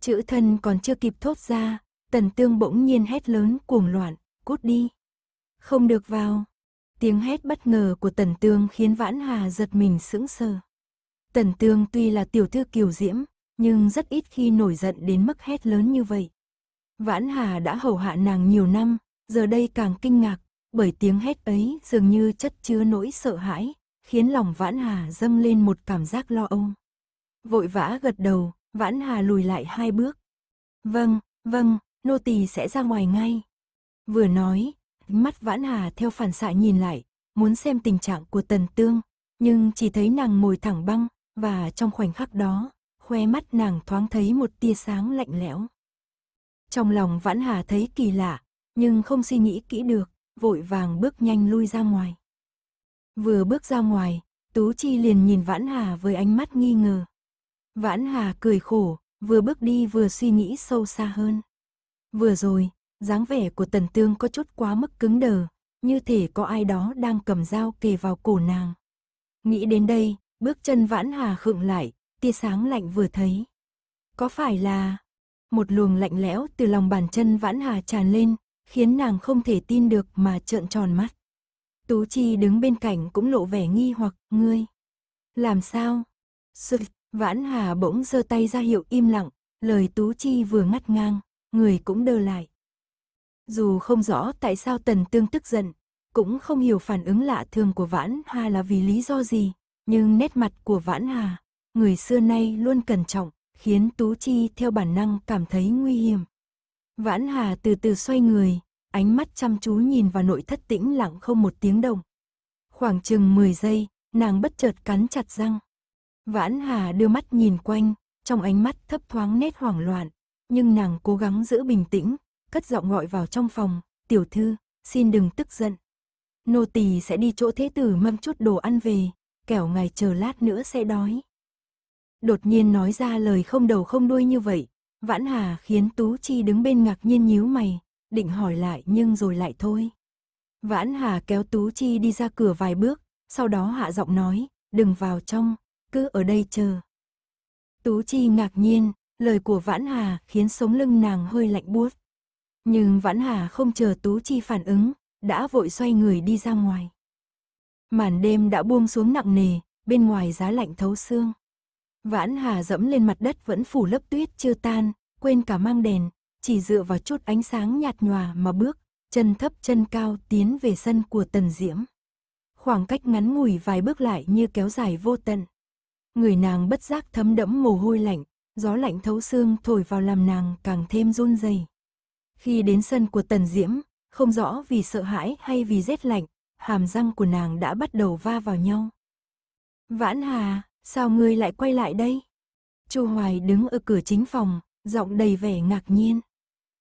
Chữ thân còn chưa kịp thốt ra, tần tương bỗng nhiên hét lớn cuồng loạn, cút đi. Không được vào. Tiếng hét bất ngờ của Tần Tương khiến Vãn Hà giật mình sững sờ. Tần Tương tuy là tiểu thư kiều diễm, nhưng rất ít khi nổi giận đến mức hét lớn như vậy. Vãn Hà đã hầu hạ nàng nhiều năm, giờ đây càng kinh ngạc, bởi tiếng hét ấy dường như chất chứa nỗi sợ hãi, khiến lòng Vãn Hà dâng lên một cảm giác lo âu. Vội vã gật đầu, Vãn Hà lùi lại hai bước. Vâng, vâng, nô tỳ sẽ ra ngoài ngay. Vừa nói, Mắt Vãn Hà theo phản xạ nhìn lại, muốn xem tình trạng của Tần Tương, nhưng chỉ thấy nàng ngồi thẳng băng, và trong khoảnh khắc đó, khoe mắt nàng thoáng thấy một tia sáng lạnh lẽo. Trong lòng Vãn Hà thấy kỳ lạ, nhưng không suy nghĩ kỹ được, vội vàng bước nhanh lui ra ngoài. Vừa bước ra ngoài, Tú Chi liền nhìn Vãn Hà với ánh mắt nghi ngờ. Vãn Hà cười khổ, vừa bước đi vừa suy nghĩ sâu xa hơn. Vừa rồi, dáng vẻ của tần tương có chút quá mức cứng đờ, như thể có ai đó đang cầm dao kề vào cổ nàng. Nghĩ đến đây, bước chân vãn hà khựng lại, tia sáng lạnh vừa thấy. Có phải là... Một luồng lạnh lẽo từ lòng bàn chân vãn hà tràn lên, khiến nàng không thể tin được mà trợn tròn mắt. Tú Chi đứng bên cạnh cũng lộ vẻ nghi hoặc, ngươi. Làm sao? Sự vãn hà bỗng giơ tay ra hiệu im lặng, lời Tú Chi vừa ngắt ngang, người cũng đơ lại. Dù không rõ tại sao Tần Tương tức giận, cũng không hiểu phản ứng lạ thường của Vãn Hà là vì lý do gì, nhưng nét mặt của Vãn Hà, người xưa nay luôn cẩn trọng, khiến Tú Chi theo bản năng cảm thấy nguy hiểm. Vãn Hà từ từ xoay người, ánh mắt chăm chú nhìn vào nội thất tĩnh lặng không một tiếng đồng Khoảng chừng 10 giây, nàng bất chợt cắn chặt răng. Vãn Hà đưa mắt nhìn quanh, trong ánh mắt thấp thoáng nét hoảng loạn, nhưng nàng cố gắng giữ bình tĩnh, cất giọng gọi vào trong phòng, tiểu thư, xin đừng tức giận. Nô tỳ sẽ đi chỗ thế tử mâm chút đồ ăn về, kẻo ngài chờ lát nữa sẽ đói. Đột nhiên nói ra lời không đầu không đuôi như vậy, vãn hà khiến Tú Chi đứng bên ngạc nhiên nhíu mày, định hỏi lại nhưng rồi lại thôi. Vãn hà kéo Tú Chi đi ra cửa vài bước, sau đó hạ giọng nói, đừng vào trong, cứ ở đây chờ. Tú Chi ngạc nhiên, lời của Vãn Hà khiến sống lưng nàng hơi lạnh buốt. Nhưng Vãn Hà không chờ Tú Chi phản ứng, đã vội xoay người đi ra ngoài. Màn đêm đã buông xuống nặng nề, bên ngoài giá lạnh thấu xương. Vãn Hà dẫm lên mặt đất vẫn phủ lớp tuyết chưa tan, quên cả mang đèn, chỉ dựa vào chút ánh sáng nhạt nhòa mà bước, chân thấp chân cao tiến về sân của Tần Diễm. Khoảng cách ngắn ngủi vài bước lại như kéo dài vô tận. Người nàng bất giác thấm đẫm mồ hôi lạnh, gió lạnh thấu xương thổi vào làm nàng càng thêm run rẩy. Khi đến sân của Tần Diễm, không rõ vì sợ hãi hay vì rét lạnh, hàm răng của nàng đã bắt đầu va vào nhau. Vãn Hà, sao ngươi lại quay lại đây? Chu Hoài đứng ở cửa chính phòng, giọng đầy vẻ ngạc nhiên.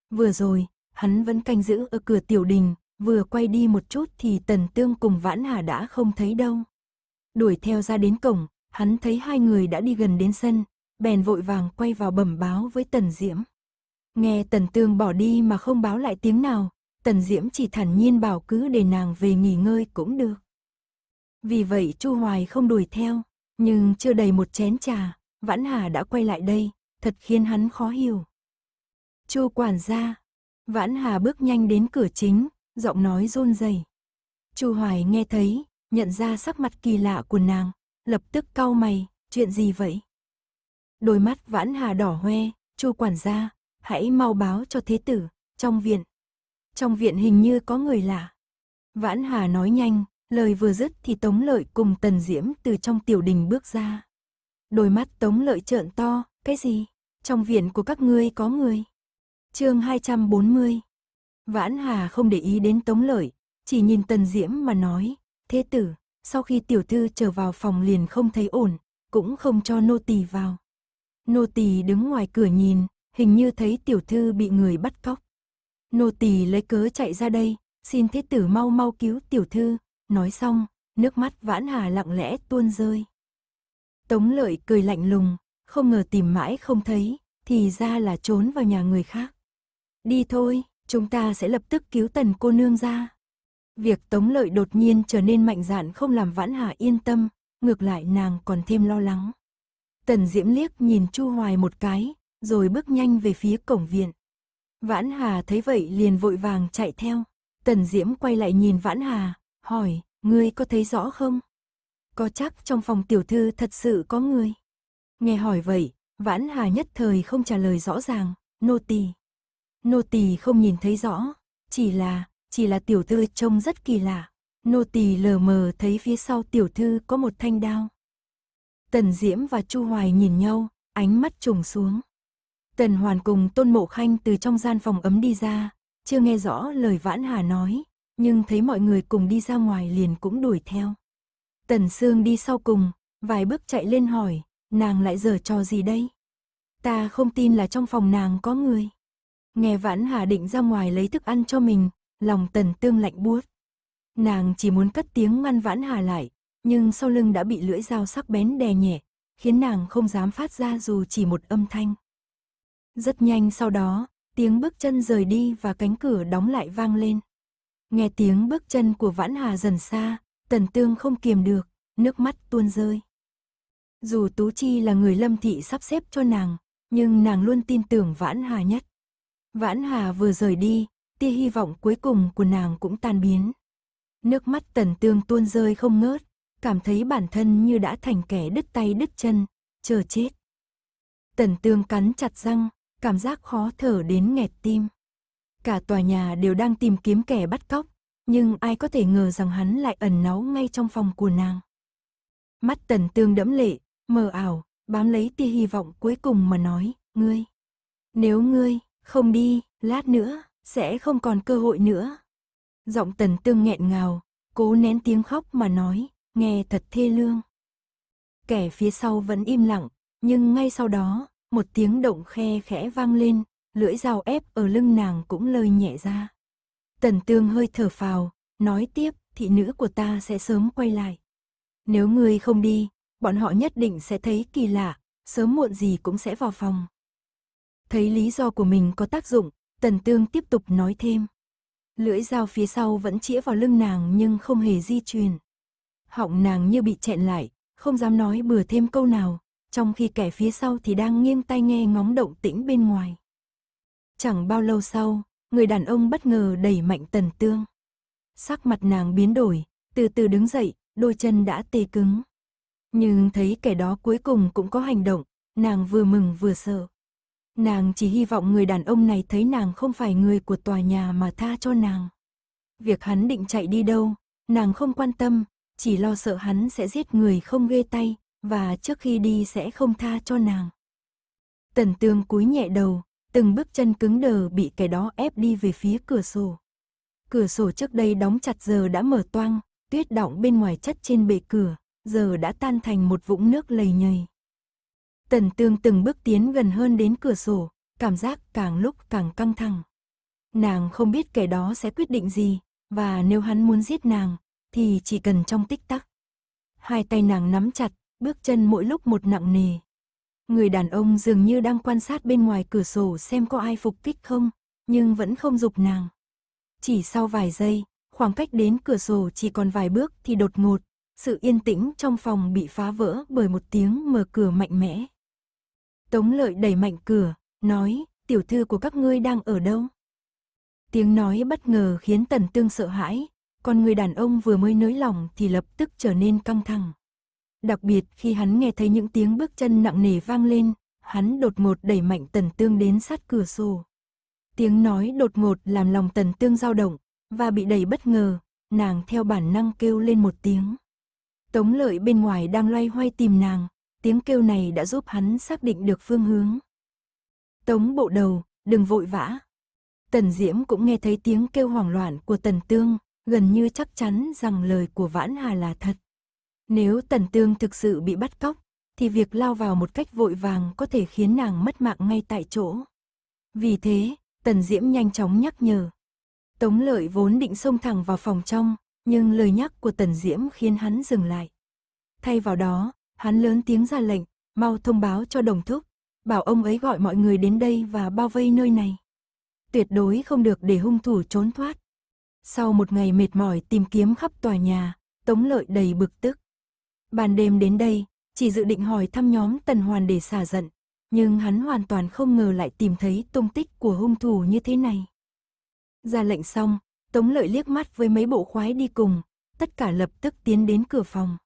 Vừa rồi, hắn vẫn canh giữ ở cửa tiểu đình, vừa quay đi một chút thì Tần Tương cùng Vãn Hà đã không thấy đâu. Đuổi theo ra đến cổng, hắn thấy hai người đã đi gần đến sân, bèn vội vàng quay vào bẩm báo với Tần Diễm. Nghe Tần Tương bỏ đi mà không báo lại tiếng nào, Tần Diễm chỉ thản nhiên bảo cứ để nàng về nghỉ ngơi cũng được. Vì vậy Chu Hoài không đuổi theo, nhưng chưa đầy một chén trà, Vãn Hà đã quay lại đây, thật khiến hắn khó hiểu. Chu quản gia, Vãn Hà bước nhanh đến cửa chính, giọng nói run rẩy. Chu Hoài nghe thấy, nhận ra sắc mặt kỳ lạ của nàng, lập tức cau mày, chuyện gì vậy? Đôi mắt Vãn Hà đỏ hoe, "Chu quản gia, hãy mau báo cho thế tử, trong viện. Trong viện hình như có người lạ. Vãn Hà nói nhanh, lời vừa dứt thì Tống Lợi cùng Tần Diễm từ trong tiểu đình bước ra. Đôi mắt Tống Lợi trợn to, cái gì? Trong viện của các ngươi có người. chương 240 Vãn Hà không để ý đến Tống Lợi, chỉ nhìn Tần Diễm mà nói, thế tử, sau khi tiểu thư trở vào phòng liền không thấy ổn, cũng không cho nô tỳ vào. Nô tỳ đứng ngoài cửa nhìn, hình như thấy tiểu thư bị người bắt cóc. Nô tỳ lấy cớ chạy ra đây, xin thế tử mau mau cứu tiểu thư, nói xong, nước mắt vãn hà lặng lẽ tuôn rơi. Tống lợi cười lạnh lùng, không ngờ tìm mãi không thấy, thì ra là trốn vào nhà người khác. Đi thôi, chúng ta sẽ lập tức cứu tần cô nương ra. Việc tống lợi đột nhiên trở nên mạnh dạn không làm vãn hà yên tâm, ngược lại nàng còn thêm lo lắng. Tần Diễm liếc nhìn Chu Hoài một cái, rồi bước nhanh về phía cổng viện. Vãn Hà thấy vậy liền vội vàng chạy theo. Tần Diễm quay lại nhìn Vãn Hà, hỏi, ngươi có thấy rõ không? Có chắc trong phòng tiểu thư thật sự có người? Nghe hỏi vậy, Vãn Hà nhất thời không trả lời rõ ràng, nô tỳ. Nô tỳ không nhìn thấy rõ, chỉ là, chỉ là tiểu thư trông rất kỳ lạ. Nô tỳ lờ mờ thấy phía sau tiểu thư có một thanh đao. Tần Diễm và Chu Hoài nhìn nhau, ánh mắt trùng xuống. Tần Hoàn cùng Tôn Mộ Khanh từ trong gian phòng ấm đi ra, chưa nghe rõ lời Vãn Hà nói, nhưng thấy mọi người cùng đi ra ngoài liền cũng đuổi theo. Tần Sương đi sau cùng, vài bước chạy lên hỏi, nàng lại giở trò gì đây? Ta không tin là trong phòng nàng có người. Nghe Vãn Hà định ra ngoài lấy thức ăn cho mình, lòng Tần Tương lạnh buốt. Nàng chỉ muốn cất tiếng ngăn Vãn Hà lại, nhưng sau lưng đã bị lưỡi dao sắc bén đè nhẹ, khiến nàng không dám phát ra dù chỉ một âm thanh. Rất nhanh sau đó, tiếng bước chân rời đi và cánh cửa đóng lại vang lên. Nghe tiếng bước chân của Vãn Hà dần xa, Tần Tương không kiềm được, nước mắt tuôn rơi. Dù Tú Chi là người Lâm Thị sắp xếp cho nàng, nhưng nàng luôn tin tưởng Vãn Hà nhất. Vãn Hà vừa rời đi, tia hy vọng cuối cùng của nàng cũng tan biến. Nước mắt Tần Tương tuôn rơi không ngớt, cảm thấy bản thân như đã thành kẻ đứt tay đứt chân, chờ chết. Tần Tương cắn chặt răng, cảm giác khó thở đến nghẹt tim. Cả tòa nhà đều đang tìm kiếm kẻ bắt cóc, nhưng ai có thể ngờ rằng hắn lại ẩn náu ngay trong phòng của nàng. Mắt tần tương đẫm lệ, mờ ảo, bám lấy tia hy vọng cuối cùng mà nói, ngươi. Nếu ngươi không đi, lát nữa, sẽ không còn cơ hội nữa. Giọng tần tương nghẹn ngào, cố nén tiếng khóc mà nói, nghe thật thê lương. Kẻ phía sau vẫn im lặng, nhưng ngay sau đó, một tiếng động khe khẽ vang lên, lưỡi dao ép ở lưng nàng cũng lơi nhẹ ra. Tần tương hơi thở phào, nói tiếp, thị nữ của ta sẽ sớm quay lại. Nếu ngươi không đi, bọn họ nhất định sẽ thấy kỳ lạ, sớm muộn gì cũng sẽ vào phòng. Thấy lý do của mình có tác dụng, tần tương tiếp tục nói thêm. Lưỡi dao phía sau vẫn chĩa vào lưng nàng nhưng không hề di chuyển. Họng nàng như bị chẹn lại, không dám nói bừa thêm câu nào, trong khi kẻ phía sau thì đang nghiêng tai nghe ngóng động tĩnh bên ngoài. Chẳng bao lâu sau, người đàn ông bất ngờ đẩy mạnh tần tương. Sắc mặt nàng biến đổi, từ từ đứng dậy, đôi chân đã tê cứng. Nhưng thấy kẻ đó cuối cùng cũng có hành động, nàng vừa mừng vừa sợ. Nàng chỉ hy vọng người đàn ông này thấy nàng không phải người của tòa nhà mà tha cho nàng. Việc hắn định chạy đi đâu, nàng không quan tâm, chỉ lo sợ hắn sẽ giết người không ghê tay, và trước khi đi sẽ không tha cho nàng. Tần tương cúi nhẹ đầu, từng bước chân cứng đờ bị kẻ đó ép đi về phía cửa sổ. Cửa sổ trước đây đóng chặt giờ đã mở toang, tuyết đọng bên ngoài chất trên bề cửa, giờ đã tan thành một vũng nước lầy nhầy. Tần tương từng bước tiến gần hơn đến cửa sổ, cảm giác càng lúc càng căng thẳng. Nàng không biết kẻ đó sẽ quyết định gì, và nếu hắn muốn giết nàng, thì chỉ cần trong tích tắc. Hai tay nàng nắm chặt, bước chân mỗi lúc một nặng nề. Người đàn ông dường như đang quan sát bên ngoài cửa sổ xem có ai phục kích không, nhưng vẫn không dục nàng. Chỉ sau vài giây, khoảng cách đến cửa sổ chỉ còn vài bước thì đột ngột, sự yên tĩnh trong phòng bị phá vỡ bởi một tiếng mở cửa mạnh mẽ. Tống lợi đẩy mạnh cửa, nói, tiểu thư của các ngươi đang ở đâu? Tiếng nói bất ngờ khiến Tần Tương sợ hãi, còn người đàn ông vừa mới nới lòng thì lập tức trở nên căng thẳng đặc biệt khi hắn nghe thấy những tiếng bước chân nặng nề vang lên, hắn đột ngột đẩy mạnh tần tương đến sát cửa sổ. Tiếng nói đột ngột làm lòng tần tương dao động, và bị đẩy bất ngờ, nàng theo bản năng kêu lên một tiếng. Tống lợi bên ngoài đang loay hoay tìm nàng, tiếng kêu này đã giúp hắn xác định được phương hướng. Tống bộ đầu, đừng vội vã. Tần Diễm cũng nghe thấy tiếng kêu hoảng loạn của Tần Tương, gần như chắc chắn rằng lời của Vãn Hà là thật. Nếu Tần Tương thực sự bị bắt cóc, thì việc lao vào một cách vội vàng có thể khiến nàng mất mạng ngay tại chỗ. Vì thế, Tần Diễm nhanh chóng nhắc nhở. Tống lợi vốn định xông thẳng vào phòng trong, nhưng lời nhắc của Tần Diễm khiến hắn dừng lại. Thay vào đó, hắn lớn tiếng ra lệnh, mau thông báo cho đồng thúc, bảo ông ấy gọi mọi người đến đây và bao vây nơi này. Tuyệt đối không được để hung thủ trốn thoát. Sau một ngày mệt mỏi tìm kiếm khắp tòa nhà, Tống Lợi đầy bực tức. Ban đêm đến đây, chỉ dự định hỏi thăm nhóm Tần Hoàn để xả giận, nhưng hắn hoàn toàn không ngờ lại tìm thấy tung tích của hung thủ như thế này. Ra lệnh xong, Tống Lợi liếc mắt với mấy bộ khoái đi cùng, tất cả lập tức tiến đến cửa phòng.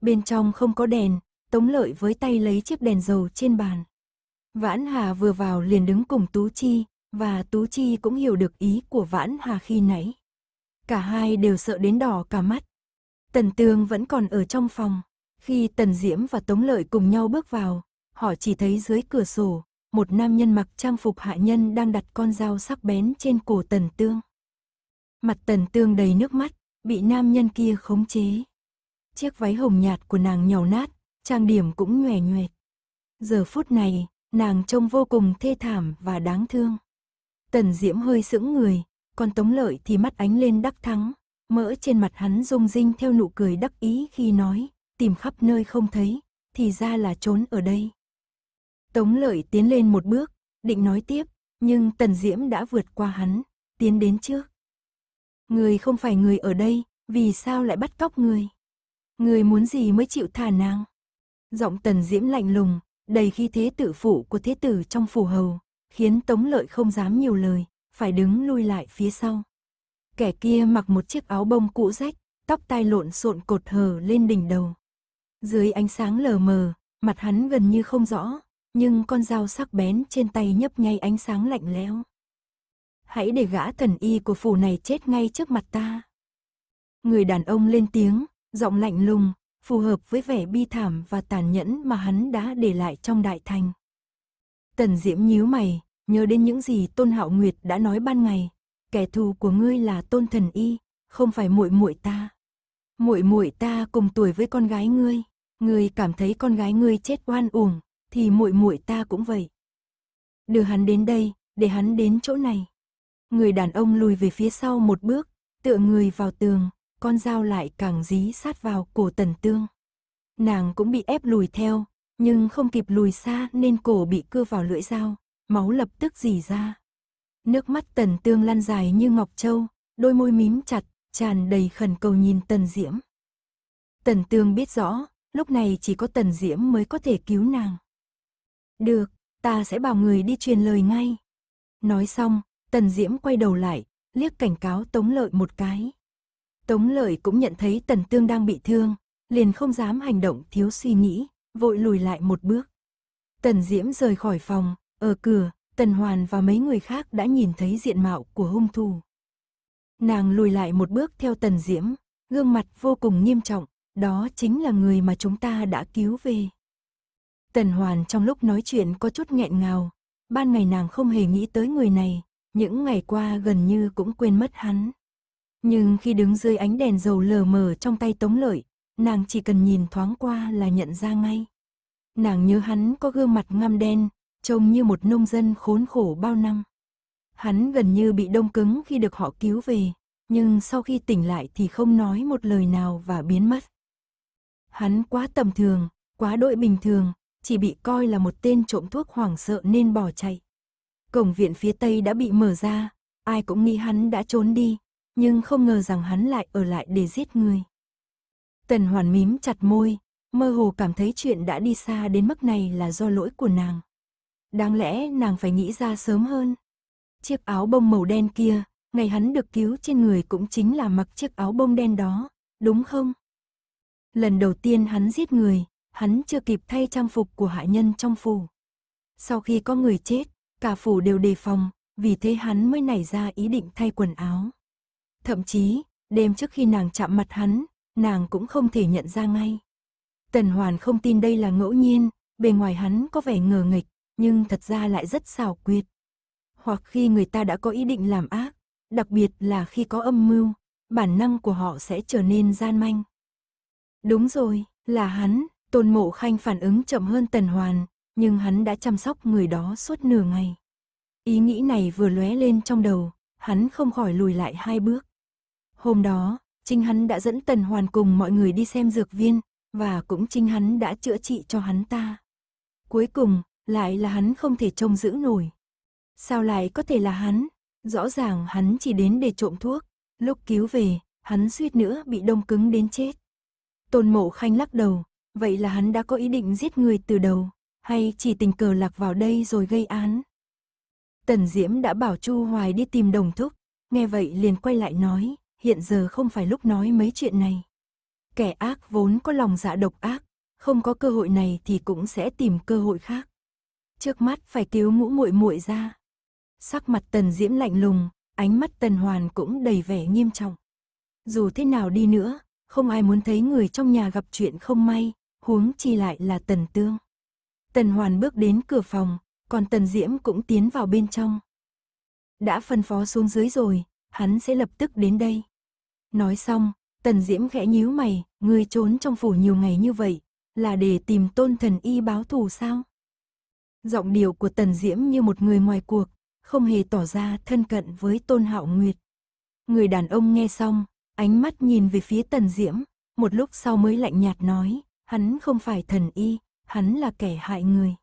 Bên trong không có đèn, Tống Lợi với tay lấy chiếc đèn dầu trên bàn. Vãn Hà vừa vào liền đứng cùng Tú Chi, và Tú Chi cũng hiểu được ý của Vãn Hà khi nãy. Cả hai đều sợ đến đỏ cả mắt, Tần Tương vẫn còn ở trong phòng. Khi Tần Diễm và Tống Lợi cùng nhau bước vào, họ chỉ thấy dưới cửa sổ, một nam nhân mặc trang phục hạ nhân đang đặt con dao sắc bén trên cổ Tần Tương. Mặt Tần Tương đầy nước mắt, bị nam nhân kia khống chế. Chiếc váy hồng nhạt của nàng nhàu nát, trang điểm cũng nhòe nhoẹt. Giờ phút này, nàng trông vô cùng thê thảm và đáng thương. Tần Diễm hơi sững người, còn Tống Lợi thì mắt ánh lên đắc thắng, mỡ trên mặt hắn rung rinh theo nụ cười đắc ý khi nói, tìm khắp nơi không thấy, thì ra là trốn ở đây. Tống lợi tiến lên một bước, định nói tiếp, nhưng tần diễm đã vượt qua hắn, tiến đến trước. Người không phải người ở đây, vì sao lại bắt cóc người? Người muốn gì mới chịu thả nàng? Giọng tần diễm lạnh lùng, đầy khi thế tử phụ của thế tử trong phủ hầu, khiến tống lợi không dám nhiều lời, phải đứng lui lại phía sau. Kẻ kia mặc một chiếc áo bông cũ rách, tóc tai lộn xộn cột hờ lên đỉnh đầu. Dưới ánh sáng lờ mờ, mặt hắn gần như không rõ, nhưng con dao sắc bén trên tay nhấp nháy ánh sáng lạnh lẽo. Hãy để gã thần y của phủ này chết ngay trước mặt ta. Người đàn ông lên tiếng, giọng lạnh lùng, phù hợp với vẻ bi thảm và tàn nhẫn mà hắn đã để lại trong đại thành. Tần Diễm nhíu mày, nhớ đến những gì Tôn Hạo Nguyệt đã nói ban ngày, kẻ thù của ngươi là Tôn Thần Y, không phải muội muội ta. Muội muội ta cùng tuổi với con gái ngươi, ngươi cảm thấy con gái ngươi chết oan uổng, thì muội muội ta cũng vậy. Đưa hắn đến đây, để hắn đến chỗ này. Người đàn ông lùi về phía sau một bước, tựa người vào tường, con dao lại càng dí sát vào cổ Tần Tương. Nàng cũng bị ép lùi theo, nhưng không kịp lùi xa nên cổ bị cưa vào lưỡi dao, máu lập tức dì ra. Nước mắt tần tương lan dài như ngọc châu, đôi môi mím chặt, tràn đầy khẩn cầu nhìn tần diễm. Tần tương biết rõ, lúc này chỉ có tần diễm mới có thể cứu nàng. Được, ta sẽ bảo người đi truyền lời ngay. Nói xong, tần diễm quay đầu lại, liếc cảnh cáo tống lợi một cái. Tống lợi cũng nhận thấy tần tương đang bị thương, liền không dám hành động thiếu suy nghĩ, vội lùi lại một bước. Tần diễm rời khỏi phòng, ở cửa, Tần Hoàn và mấy người khác đã nhìn thấy diện mạo của hung thủ. Nàng lùi lại một bước theo Tần Diễm, gương mặt vô cùng nghiêm trọng, đó chính là người mà chúng ta đã cứu về. Tần Hoàn trong lúc nói chuyện có chút nghẹn ngào, ban ngày nàng không hề nghĩ tới người này, những ngày qua gần như cũng quên mất hắn. Nhưng khi đứng dưới ánh đèn dầu lờ mờ trong tay Tống Lợi, nàng chỉ cần nhìn thoáng qua là nhận ra ngay. Nàng nhớ hắn có gương mặt ngăm đen, trông như một nông dân khốn khổ bao năm. Hắn gần như bị đông cứng khi được họ cứu về, nhưng sau khi tỉnh lại thì không nói một lời nào và biến mất. Hắn quá tầm thường, quá đội bình thường, chỉ bị coi là một tên trộm thuốc hoảng sợ nên bỏ chạy. Cổng viện phía tây đã bị mở ra, ai cũng nghĩ hắn đã trốn đi, nhưng không ngờ rằng hắn lại ở lại để giết người. Tần Hoàn mím chặt môi, mơ hồ cảm thấy chuyện đã đi xa đến mức này là do lỗi của nàng. Đáng lẽ nàng phải nghĩ ra sớm hơn. Chiếc áo bông màu đen kia, ngày hắn được cứu trên người cũng chính là mặc chiếc áo bông đen đó, đúng không? Lần đầu tiên hắn giết người, hắn chưa kịp thay trang phục của hạ nhân trong phủ. Sau khi có người chết, cả phủ đều đề phòng, vì thế hắn mới nảy ra ý định thay quần áo. Thậm chí, đêm trước khi nàng chạm mặt hắn, nàng cũng không thể nhận ra ngay. Tần Hoàn không tin đây là ngẫu nhiên, bề ngoài hắn có vẻ ngờ nghịch, nhưng thật ra lại rất xảo quyệt. Hoặc khi người ta đã có ý định làm ác, đặc biệt là khi có âm mưu, bản năng của họ sẽ trở nên gian manh. Đúng rồi, là hắn, Tôn Mộ Khanh phản ứng chậm hơn Tần Hoàn, nhưng hắn đã chăm sóc người đó suốt nửa ngày. Ý nghĩ này vừa lóe lên trong đầu, hắn không khỏi lùi lại hai bước. Hôm đó, chính hắn đã dẫn Tần Hoàn cùng mọi người đi xem dược viên, và cũng chính hắn đã chữa trị cho hắn ta. Cuối cùng, lại là hắn không thể trông giữ nổi. Sao lại có thể là hắn? Rõ ràng hắn chỉ đến để trộm thuốc, lúc cứu về, hắn suýt nữa bị đông cứng đến chết. Tôn mộ khanh lắc đầu, vậy là hắn đã có ý định giết người từ đầu, hay chỉ tình cờ lạc vào đây rồi gây án. Tần Diễm đã bảo Chu Hoài đi tìm đồng thúc, nghe vậy liền quay lại nói, hiện giờ không phải lúc nói mấy chuyện này. Kẻ ác vốn có lòng dạ độc ác, không có cơ hội này thì cũng sẽ tìm cơ hội khác trước mắt phải cứu ngũ muội muội ra. Sắc mặt Tần Diễm lạnh lùng, ánh mắt Tần Hoàn cũng đầy vẻ nghiêm trọng. Dù thế nào đi nữa, không ai muốn thấy người trong nhà gặp chuyện không may, huống chi lại là Tần Tương. Tần Hoàn bước đến cửa phòng, còn Tần Diễm cũng tiến vào bên trong. Đã phân phó xuống dưới rồi, hắn sẽ lập tức đến đây. Nói xong, Tần Diễm khẽ nhíu mày, ngươi trốn trong phủ nhiều ngày như vậy, là để tìm tôn thần y báo thù sao? Giọng điệu của Tần Diễm như một người ngoài cuộc, không hề tỏ ra thân cận với Tôn Hạo Nguyệt. Người đàn ông nghe xong, ánh mắt nhìn về phía Tần Diễm, một lúc sau mới lạnh nhạt nói, hắn không phải thần y, hắn là kẻ hại người.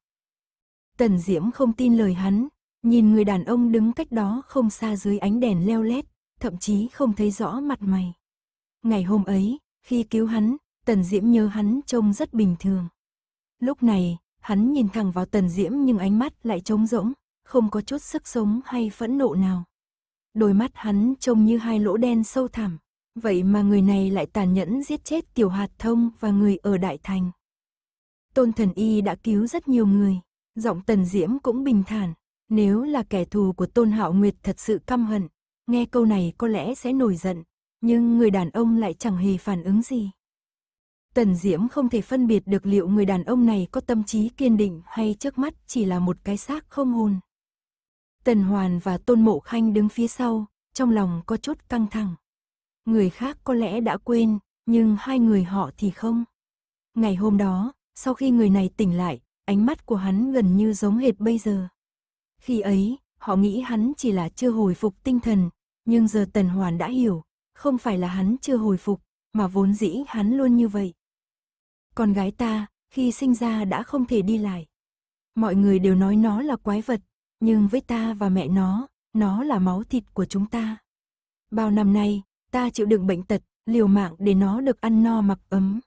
Tần Diễm không tin lời hắn, nhìn người đàn ông đứng cách đó không xa dưới ánh đèn leo lét, thậm chí không thấy rõ mặt mày. Ngày hôm ấy, khi cứu hắn, Tần Diễm nhớ hắn trông rất bình thường. Lúc này, Hắn nhìn thẳng vào tần diễm nhưng ánh mắt lại trống rỗng, không có chút sức sống hay phẫn nộ nào. Đôi mắt hắn trông như hai lỗ đen sâu thẳm, vậy mà người này lại tàn nhẫn giết chết tiểu hạt thông và người ở Đại Thành. Tôn thần y đã cứu rất nhiều người, giọng tần diễm cũng bình thản, nếu là kẻ thù của Tôn Hạo Nguyệt thật sự căm hận, nghe câu này có lẽ sẽ nổi giận, nhưng người đàn ông lại chẳng hề phản ứng gì. Tần Diễm không thể phân biệt được liệu người đàn ông này có tâm trí kiên định hay trước mắt chỉ là một cái xác không hồn. Tần Hoàn và Tôn Mộ Khanh đứng phía sau, trong lòng có chút căng thẳng. Người khác có lẽ đã quên, nhưng hai người họ thì không. Ngày hôm đó, sau khi người này tỉnh lại, ánh mắt của hắn gần như giống hệt bây giờ. Khi ấy, họ nghĩ hắn chỉ là chưa hồi phục tinh thần, nhưng giờ Tần Hoàn đã hiểu, không phải là hắn chưa hồi phục, mà vốn dĩ hắn luôn như vậy. Con gái ta, khi sinh ra đã không thể đi lại. Mọi người đều nói nó là quái vật, nhưng với ta và mẹ nó, nó là máu thịt của chúng ta. Bao năm nay, ta chịu đựng bệnh tật, liều mạng để nó được ăn no mặc ấm.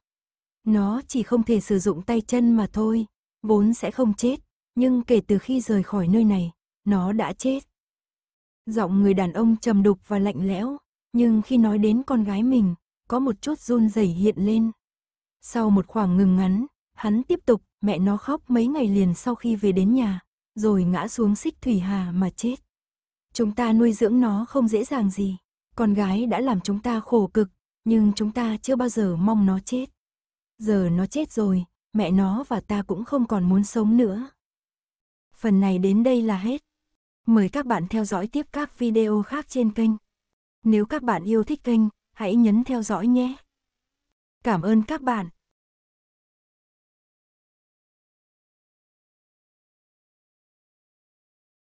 Nó chỉ không thể sử dụng tay chân mà thôi, vốn sẽ không chết, nhưng kể từ khi rời khỏi nơi này, nó đã chết. Giọng người đàn ông trầm đục và lạnh lẽo, nhưng khi nói đến con gái mình, có một chút run rẩy hiện lên. Sau một khoảng ngừng ngắn, hắn tiếp tục, mẹ nó khóc mấy ngày liền sau khi về đến nhà, rồi ngã xuống xích thủy hà mà chết. Chúng ta nuôi dưỡng nó không dễ dàng gì, con gái đã làm chúng ta khổ cực, nhưng chúng ta chưa bao giờ mong nó chết. Giờ nó chết rồi, mẹ nó và ta cũng không còn muốn sống nữa. Phần này đến đây là hết. Mời các bạn theo dõi tiếp các video khác trên kênh. Nếu các bạn yêu thích kênh, hãy nhấn theo dõi nhé. Cảm ơn các bạn.